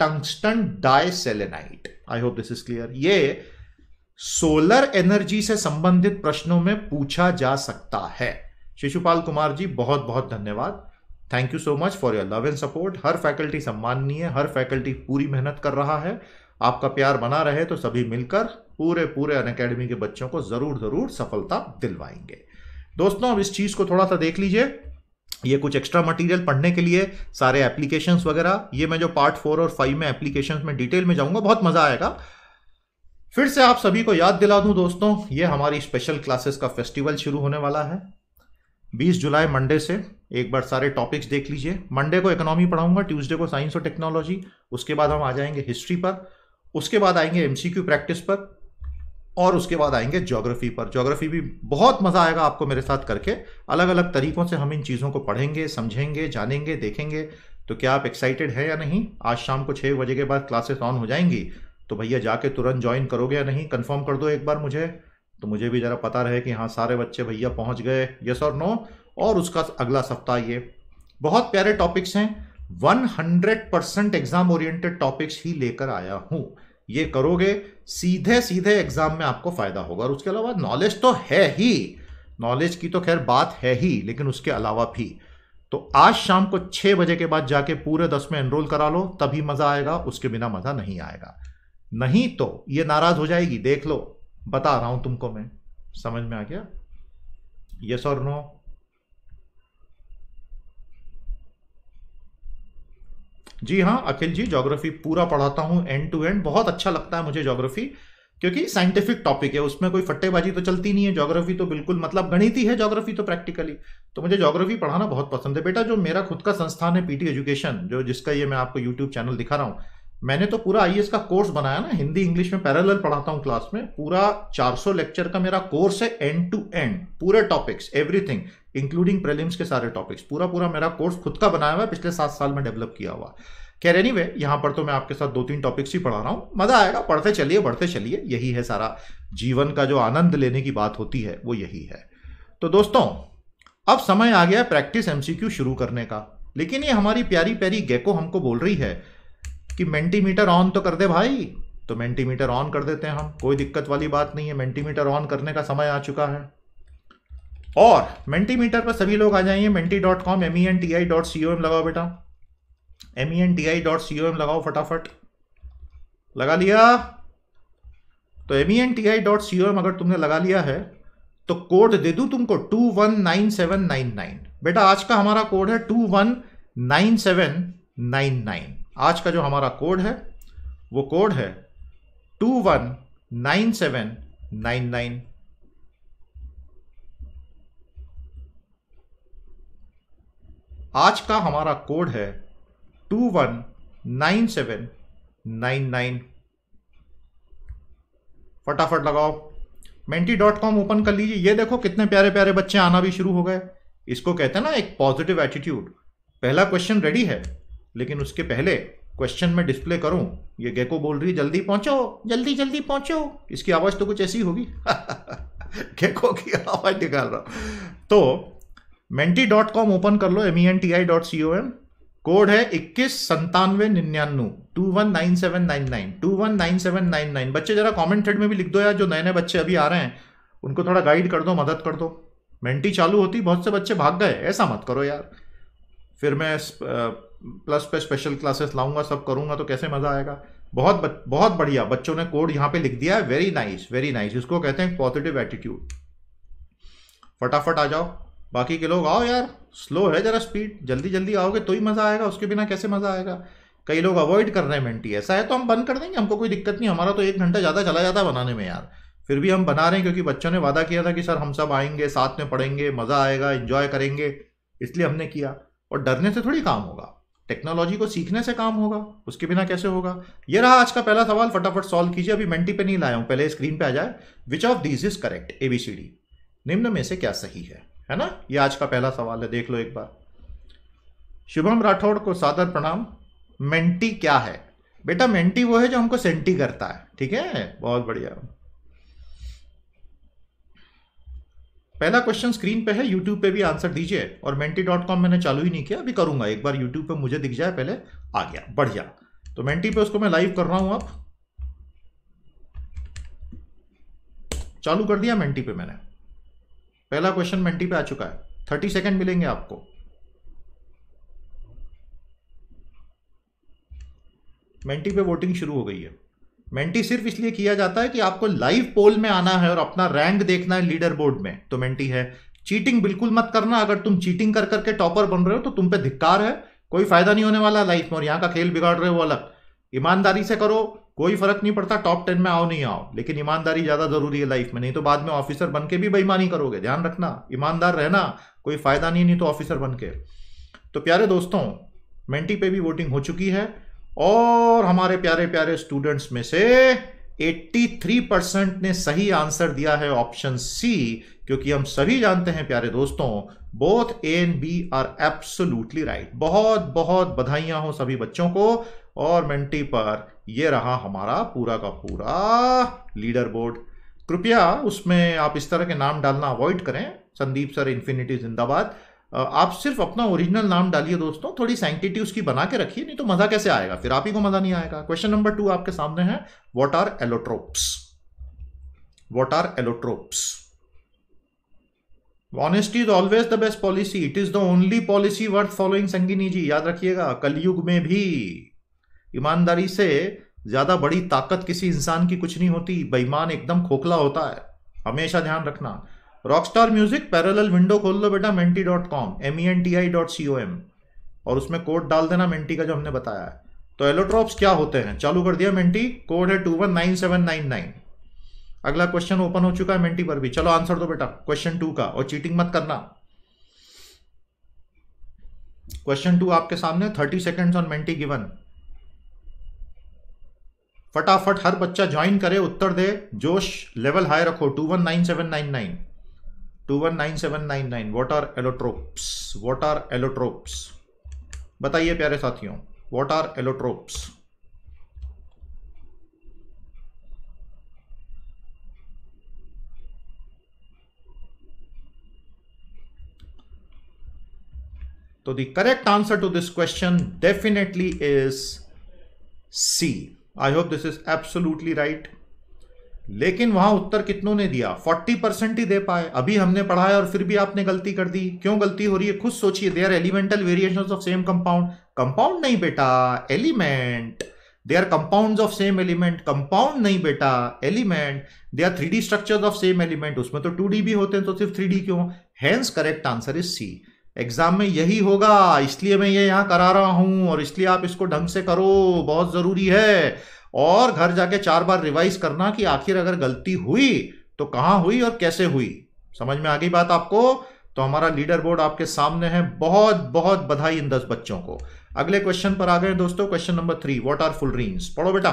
tungsten diselenide I hope this is clear ये सोलर एनर्जी से संबंधित प्रश्नों में पूछा जा सकता है शिशुपाल कुमार जी बहुत बहुत धन्यवाद thank you so much for your love and support हर फैकल्टी सम्माननीय हर फैकल्टी पूरी मेहनत कर रहा है आपका प्यार बना रहे तो सभी मिलकर पूरे पूरे अन के बच्चों को जरूर जरूर सफलता दिलवाएंगे दोस्तों अब इस चीज को थोड़ा सा देख लीजिए ये कुछ एक्स्ट्रा मटेरियल पढ़ने के लिए सारे एप्लीकेशंस वगैरह ये मैं जो पार्ट फोर और फाइव में एप्लीकेशंस में डिटेल में जाऊंगा बहुत मजा आएगा फिर से आप सभी को याद दिला दूं दोस्तों ये हमारी स्पेशल क्लासेस का फेस्टिवल शुरू होने वाला है 20 जुलाई मंडे से एक बार सारे टॉपिक्स देख लीजिए मंडे को इकोनॉमी पढ़ाऊंगा ट्यूसडे को साइंस और टेक्नोलॉजी उसके बाद हम आ जाएंगे हिस्ट्री पर उसके बाद आएंगे एमसीक्यू प्रैक्टिस पर और उसके बाद आएंगे ज्योग्राफी पर ज्योग्राफी भी बहुत मज़ा आएगा आपको मेरे साथ करके अलग अलग तरीक़ों से हम इन चीज़ों को पढ़ेंगे समझेंगे जानेंगे देखेंगे तो क्या आप एक्साइटेड हैं या नहीं आज शाम को छः बजे के बाद क्लासेस ऑन हो जाएंगी तो भैया जाके तुरंत ज्वाइन करोगे या नहीं कंफर्म कर दो एक बार मुझे तो मुझे भी ज़रा पता रहे कि हाँ सारे बच्चे भैया पहुँच गए यस और नो और उसका अगला सप्ताह ये बहुत प्यारे टॉपिक्स हैं 100% एग्जाम ओरिएंटेड टॉपिक्स ही लेकर आया हूँ ये करोगे सीधे सीधे एग्जाम में आपको फायदा होगा और उसके अलावा नॉलेज तो है ही नॉलेज की तो खैर बात है ही लेकिन उसके अलावा भी तो आज शाम को छः बजे के बाद जाके पूरे दस में एनरोल करा लो तभी मज़ा आएगा उसके बिना मज़ा नहीं आएगा नहीं तो ये नाराज़ हो जाएगी देख लो बता रहा हूँ तुमको मैं समझ में आ गया यस और नो जी हाँ अखिल जी ज्योग्राफी पूरा पढ़ाता हूँ एंड टू एंड बहुत अच्छा लगता है मुझे जोग्राफी क्योंकि साइंटिफिक टॉपिक है उसमें कोई फट्टेबाजी तो चलती नहीं है ज्योग्राफी तो बिल्कुल मतलब गणित ही है ज्योग्राफी तो प्रैक्टिकली तो मुझे ज्योग्राफी पढ़ाना बहुत पसंद है बेटा जो मेरा खुद का संस्थान है पीटी एजुकेशन जो जिसका ये मैं आपको यूट्यूब चैनल दिखा रहा हूँ मैंने तो पूरा आई e का कोर्स बनाया ना हिंदी इंग्लिश में पैरेलल पढ़ाता हूँ क्लास में पूरा 400 लेक्चर का मेरा कोर्स है एंड टू एंड पूरे टॉपिक्स एवरीथिंग इंक्लूडिंग प्रेलिम्स के सारे टॉपिक्स पूरा पूरा मेरा कोर्स खुद का बनाया हुआ है पिछले सात साल में डेवलप किया हुआ खैर एनी वे यहाँ पर तो मैं आपके साथ दो तीन टॉपिक्स ही पढ़ा रहा हूँ मजा आएगा पढ़ते चलिए बढ़ते चलिए यही है सारा जीवन का जो आनंद लेने की बात होती है वो यही है तो दोस्तों अब समय आ गया है प्रैक्टिस एमसीक्यू शुरू करने का लेकिन ये हमारी प्यारी प्यारी गेको हमको बोल रही है कि मेंटीमीटर ऑन तो कर दे भाई तो मेंटीमीटर ऑन कर देते हैं हम कोई दिक्कत वाली बात नहीं है मेंटीमीटर ऑन करने का समय आ चुका है और मेंटीमीटर पर सभी लोग आ जाइए Menti dot com M E N T I dot C O M लगाओ बेटा M E N T I dot C O M लगाओ फटाफट लगा लिया तो M E N T I dot C O M अगर तुमने लगा लिया है तो कोड दे दू तुमको two one nine seven nine nine बेटा आज का हमारा कोड है two one nine seven nine nine आज का जो हमारा कोड है वो कोड है two one nine seven nine nine आज का हमारा कोड है two one nine seven nine nine फटाफट लगाओ मेंटी डॉट कॉम ओपन कर लीजिए ये देखो कितने प्यारे प्यारे बच्चे आना भी शुरू हो गए इसको कहते हैं ना एक पॉजिटिव एटीट्यूड पहला क्वेश्चन रेडी है लेकिन उसके पहले क्वेश्चन में डिस्प्ले करूं ये गेको बोल रही जल्दी पहुंचो जल्दी जल्दी पहुंचो इसकी आवाज़ तो कुछ ऐसी होगी गेको की आवाज़ निकाल रहा हूँ तो मेंटी डॉट कॉम ओपन कर लो M E N T I dot C O M code है इक्कीस संतानवे निन्यानवे two one nine seven nine nine two one nine seven nine nine बच्चे जरा कॉमेंट थ्रेड में भी लिख दो यार जो नए नए बच्चे अभी आ रहे हैं उनको थोड़ा गाइड कर दो मदद कर दो मेंटी चालू होती बहुत से बच्चे भाग गए ऐसा मत करो यार फिर मैं प्लस पे स्पेशल क्लासेस लाऊंगा सब करूंगा तो कैसे मज़ा आएगा बहुत बहुत बढ़िया बच्चों ने कोड यहाँ पे लिख दिया है वेरी नाइस वेरी नाइस इसको कहते हैं पॉजिटिव एटीट्यूड फटाफट आ जाओ बाकी के लोग आओ यार स्लो है ज़रा स्पीड जल्दी जल्दी आओगे तो ही मज़ा आएगा उसके बिना कैसे मज़ा आएगा कई लोग अवॉइड कर रहे हैं मेंटी ऐसा है तो हम बंद कर देंगे हमको कोई दिक्कत नहीं हमारा तो एक घंटा ज़्यादा चला जाता है बनाने में यार फिर भी हम बना रहे हैं क्योंकि बच्चों ने वादा किया था कि सर हम सब आएंगे साथ में पढ़ेंगे मज़ा आएगा एंजॉय करेंगे इसलिए हमने किया और डरने से थोड़ी काम होगा टेक्नोलॉजी को सीखने से काम होगा उसके बिना कैसे होगा ये रहा आज का पहला सवाल फटाफट सॉल्व कीजिए अभी मेंटी पे नहीं लाया हूं पहले स्क्रीन पे आ जाए which of these is correct A B C D निम्न में से क्या सही है है ना ये आज का पहला सवाल है देख लो एक बार शुभम राठौड़ को सादर प्रणाम मेंटी क्या है बेटा मेंटी वो है जो हमको सेंटी करता है ठीक है बहुत बढ़िया पहला क्वेश्चन स्क्रीन पे है यूट्यूब पे भी आंसर दीजिए और मेंटी डॉट कॉम मैंने चालू ही नहीं किया अभी करूंगा एक बार यूट्यूब पे मुझे दिख जाए पहले आ गया बढ़िया तो मेंटी पे उसको मैं लाइव कर रहा हूं आप चालू कर दिया मेंटी पे मैंने पहला क्वेश्चन मेंटी पे आ चुका है थर्टी सेकेंड मिलेंगे आपको मेंटी पे वोटिंग शुरू हो गई है मेंटी सिर्फ इसलिए किया जाता है कि आपको लाइव पोल में आना है और अपना रैंक देखना है लीडर बोर्ड में तो मेंटी है चीटिंग बिल्कुल मत करना अगर तुम चीटिंग कर करके टॉपर बन रहे हो तो तुम पे धिक्कार है कोई फायदा नहीं होने वाला लाइफ में और यहाँ का खेल बिगाड़ रहे हो अलग ईमानदारी से करो कोई फर्क नहीं पड़ता टॉप टेन में आओ नहीं आओ लेकिन ईमानदारी ज्यादा जरूरी है लाइफ में नहीं तो बाद में ऑफिसर बन के भी बेईमानी करोगे ध्यान रखना ईमानदार रहना कोई फायदा नहीं नहीं तो ऑफिसर बन के तो प्यारे दोस्तों मेंटी पे भी वोटिंग हो चुकी है और हमारे प्यारे प्यारे स्टूडेंट्स में से 83 परसेंट ने सही आंसर दिया है ऑप्शन सी क्योंकि हम सभी जानते हैं प्यारे दोस्तों both A and B are absolutely right बहुत बहुत बधाइयां हो सभी बच्चों को और मेंटी पर यह रहा हमारा पूरा का पूरा लीडर बोर्ड कृपया उसमें आप इस तरह के नाम डालना अवॉइड करें संदीप सर इन्फिनिटी जिंदाबाद आप सिर्फ अपना ओरिजिनल नाम डालिए दोस्तों थोड़ी साइंटिटी उसकी बना के रखिए नहीं तो मजा कैसे आएगा फिर आप ही को मजा नहीं आएगा क्वेश्चन नंबर टू आपके सामने है what are allotropes what are allotropes honesty is always the best policy it is the only policy worth following Sangini ji याद रखिएगा कलयुग में भी ईमानदारी से ज्यादा बड़ी ताकत किसी इंसान की कुछ नहीं होती बेईमान एकदम खोखला होता है हमेशा ध्यान रखना रॉकस्टार म्यूजिक पैरेलल विंडो खोल लो बेटा Menti dot com M E N T I dot C O M और उसमें कोड डाल देना मेंटी का जो हमने बताया है तो एलोट्रॉप्स क्या होते हैं चालू कर दिया मेंटी कोड है two one nine seven nine nine अगला क्वेश्चन ओपन हो चुका है मेंटी पर भी चलो आंसर दो बेटा क्वेश्चन टू का और चीटिंग मत करना क्वेश्चन टू आपके सामने thirty seconds on Menti given फटाफट हर बच्चा ज्वाइन करे उत्तर दे जोश लेवल हाई रखो two one nine seven nine nine 219799 What are allotropes? What are allotropes? बताइए प्यारे साथियों what are allotropes So the correct answer to this question definitely is C. I hope this is absolutely right. लेकिन वहां उत्तर कितनों ने दिया 40 percent ही दे पाए अभी हमने पढ़ा है और फिर भी आपने गलती कर दी क्यों गलती हो रही है खुद सोचिए they are elemental variation of same compound compound नहीं बेटा element they are compound of same element compound नहीं बेटा element they are three D structure of same element उसमें तो टू भी होते हैं तो सिर्फ थ्री क्यों hence correct answer is C exam में यही होगा इसलिए मैं ये यहां करा रहा हूं और इसलिए आप इसको ढंग से करो बहुत जरूरी है और घर जाके चार बार रिवाइज करना कि आखिर अगर गलती हुई तो कहाँ हुई और कैसे हुई समझ में आ गई बात आपको तो हमारा लीडर बोर्ड आपके सामने है बहुत बहुत बधाई इन दस बच्चों को अगले क्वेश्चन पर आ गए दोस्तों question number three what are fullerenes पढ़ो बेटा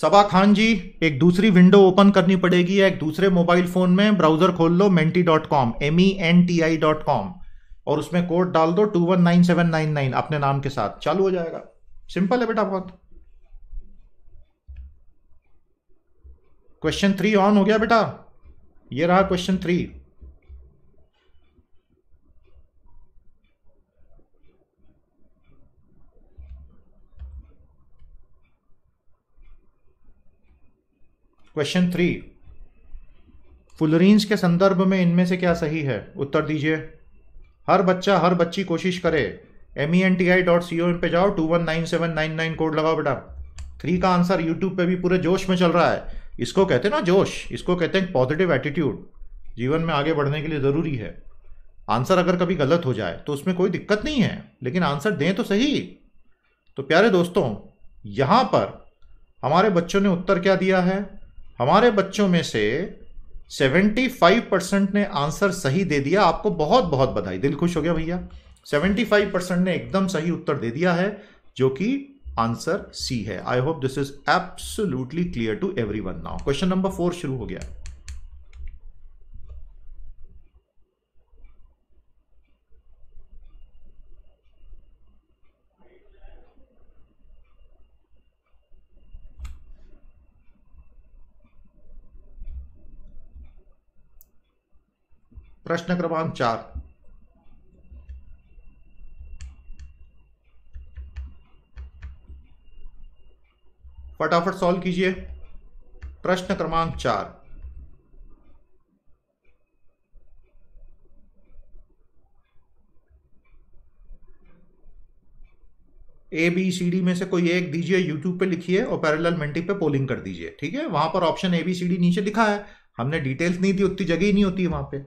सबा खान जी एक दूसरी विंडो ओपन करनी पड़ेगी एक दूसरे मोबाइल फोन में ब्राउजर खोल लो Menti dot com M E N T I dot com और उसमें कोड डाल दो two one nine seven nine nine अपने नाम के साथ चालू हो जाएगा सिंपल है बेटा बहुत क्वेश्चन थ्री ऑन हो गया बेटा ये रहा question three question three fullerenes के संदर्भ में इनमें से क्या सही है उत्तर दीजिए हर बच्चा हर बच्ची कोशिश करे M E N T I dot C O M पे जाओ two one nine seven nine nine code लगाओ बेटा थ्री का आंसर यूट्यूब पे भी पूरे जोश में चल रहा है इसको कहते हैं ना जोश इसको कहते हैं पॉजिटिव एटीट्यूड जीवन में आगे बढ़ने के लिए ज़रूरी है आंसर अगर कभी गलत हो जाए तो उसमें कोई दिक्कत नहीं है लेकिन आंसर दें तो सही तो प्यारे दोस्तों यहाँ पर हमारे बच्चों ने उत्तर क्या दिया है हमारे बच्चों में से 75 परसेंट ने आंसर सही दे दिया आपको बहुत बहुत बधाई दिल खुश हो गया भैया 75 परसेंट ने एकदम सही उत्तर दे दिया है जो कि आंसर सी है I hope this is absolutely clear to everyone now question number four शुरू हो गया प्रश्न क्रमांक चार फटाफट सॉल्व कीजिए प्रश्न क्रमांक चार ए बी सी डी में से कोई एक दीजिए यूट्यूब पे लिखिए और पैरेलल मेंटिंग पे पोलिंग कर दीजिए ठीक है वहां पर option A B C D नीचे लिखा है हमने डिटेल्स नहीं दी उतनी जगह ही नहीं होती है वहां पे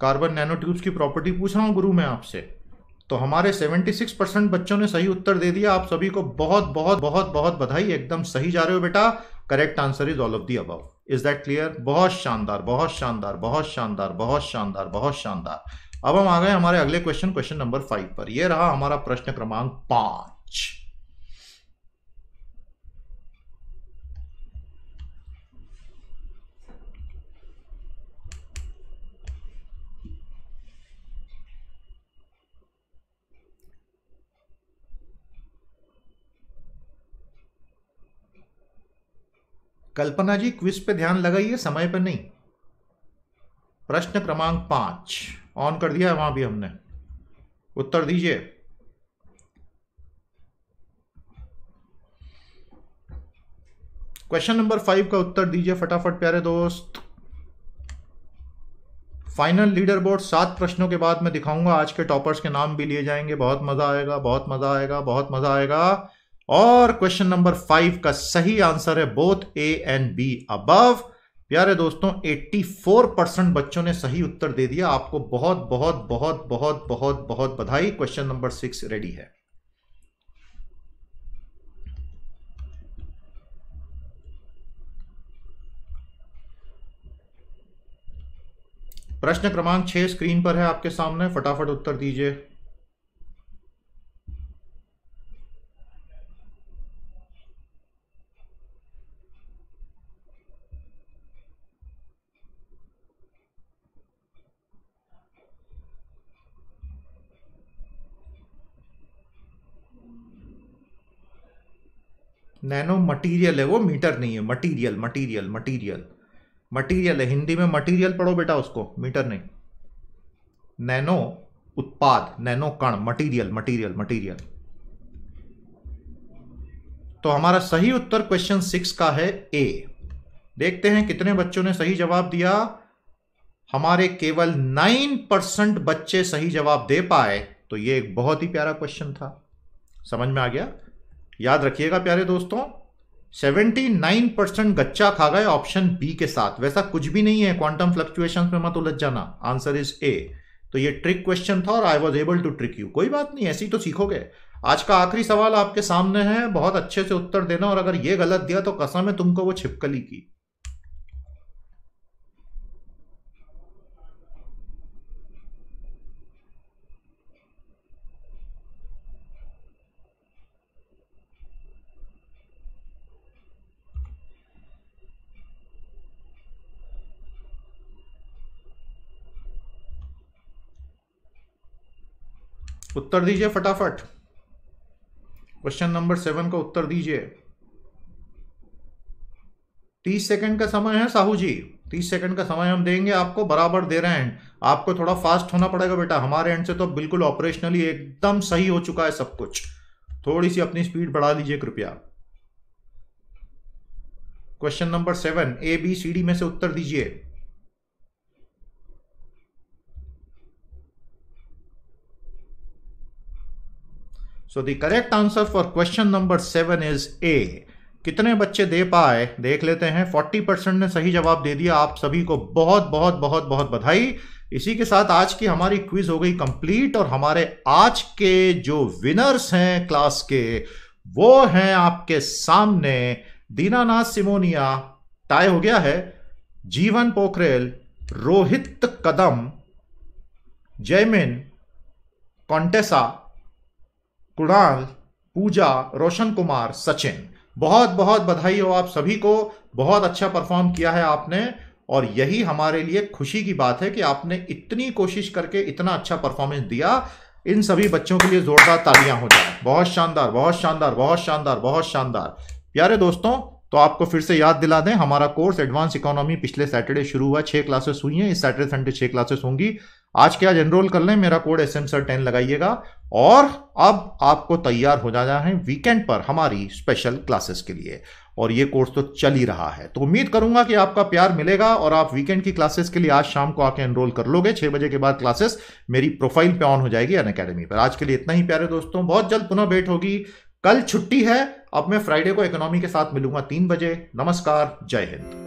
कार्बन नैनो ट्यूब्स की प्रॉपर्टी पूछ रहा हूँ गुरु मैं आपसे तो हमारे 76 परसेंट बच्चों ने सही उत्तर दे दिया आप सभी को बहुत बहुत बहुत बहुत बधाई एकदम सही जा रहे हो बेटा correct answer is all of the above is that clear बहुत शानदार बहुत शानदार बहुत शानदार बहुत शानदार बहुत शानदार अब हम आ गए हमारे अगले क्वेश्चन क्वेश्चन नंबर फाइव पर यह रहा हमारा प्रश्न क्रमांक पांच कल्पना जी क्विज पे ध्यान लगाइए समय पर नहीं प्रश्न क्रमांक पांच ऑन कर दिया है वहां भी हमने उत्तर दीजिए क्वेश्चन नंबर फाइव का उत्तर दीजिए फटाफट प्यारे दोस्त फाइनल लीडर बोर्ड सात प्रश्नों के बाद मैं दिखाऊंगा आज के टॉपर्स के नाम भी लिए जाएंगे बहुत मजा आएगा बहुत मजा आएगा बहुत मजा आएगा और क्वेश्चन नंबर फाइव का सही आंसर है both A and B above प्यारे दोस्तों 84 परसेंट बच्चों ने सही उत्तर दे दिया आपको बहुत बहुत बहुत बहुत बहुत बहुत बधाई क्वेश्चन नंबर सिक्स रेडी है प्रश्न क्रमांक छह स्क्रीन पर है आपके सामने फटाफट उत्तर दीजिए नैनो मटीरियल है वो मीटर नहीं है मटीरियल मटीरियल मटीरियल मटीरियल है हिंदी में मटीरियल पढ़ो बेटा उसको मीटर नहीं नैनो उत्पाद नैनो कण मटीरियल मटीरियल मटीरियल तो हमारा सही उत्तर क्वेश्चन सिक्स का है ए देखते हैं कितने बच्चों ने सही जवाब दिया हमारे केवल नाइन परसेंट बच्चे सही जवाब दे पाए तो ये एक बहुत ही प्यारा क्वेश्चन था समझ में आ गया याद रखिएगा प्यारे दोस्तों 79 परसेंट गच्चा खा गए ऑप्शन बी के साथ वैसा कुछ भी नहीं है क्वांटम फ्लक्चुएशन में मत उलझ जाना आंसर इज ए तो ये ट्रिक क्वेश्चन था और I was able to trick you कोई बात नहीं ऐसी तो सीखोगे आज का आखिरी सवाल आपके सामने है बहुत अच्छे से उत्तर देना और अगर ये गलत दिया तो कसम है तुमको वो छिपकली की उत्तर दीजिए फटाफट क्वेश्चन नंबर सेवन का उत्तर दीजिए तीस सेकंड का समय है साहू जी तीस सेकंड का समय हम देंगे आपको बराबर दे रहे हैं आपको थोड़ा फास्ट होना पड़ेगा बेटा हमारे एंड से तो बिल्कुल ऑपरेशनली एकदम सही हो चुका है सब कुछ थोड़ी सी अपनी स्पीड बढ़ा लीजिए कृपया question number seven A B C D में से उत्तर दीजिए so the correct answer for question number seven is A कितने बच्चे दे पाए देख लेते हैं फोर्टी परसेंट ने सही जवाब दे दिया आप सभी को बहुत बहुत बहुत बहुत बधाई इसी के साथ आज की हमारी क्विज हो गई कंप्लीट और हमारे आज के जो विनर्स हैं क्लास के वो हैं आपके सामने दीनानाथ सिमोनिया टाई हो गया है जीवन पोखरेल रोहित कदम जयमिन कॉन्टेसा कुणाल पूजा रोशन कुमार सचिन बहुत बहुत बधाई हो आप सभी को बहुत अच्छा परफॉर्म किया है आपने और यही हमारे लिए खुशी की बात है कि आपने इतनी कोशिश करके इतना अच्छा परफॉर्मेंस दिया इन सभी बच्चों के लिए जोरदार तालियां हो जाए बहुत शानदार बहुत शानदार बहुत शानदार बहुत शानदार प्यारे दोस्तों तो आपको फिर से याद दिला दें हमारा कोर्स एडवांस इकोनॉमी पिछले सैटरडे शुरू हुआ छह क्लासेस हुई हैं इस सैटरडे संडे छः क्लासेस होंगी आज के आज एनरोल कर लें मेरा code S M sir ten लगाइएगा और अब आपको तैयार हो जाना है वीकेंड पर हमारी स्पेशल क्लासेस के लिए और ये कोर्स तो चल ही रहा है तो उम्मीद करूंगा कि आपका प्यार मिलेगा और आप वीकेंड की क्लासेस के लिए आज शाम को आके एनरोल कर लोगे छह बजे के बाद क्लासेस मेरी प्रोफाइल पे ऑन हो जाएगी अन अकेडमी पर आज के लिए इतना ही प्यारे दोस्तों बहुत जल्द पुनः भेंट होगी कल छुट्टी है अब मैं फ्राइडे को इकोनॉमी के साथ मिलूंगा तीन बजे नमस्कार जय हिंद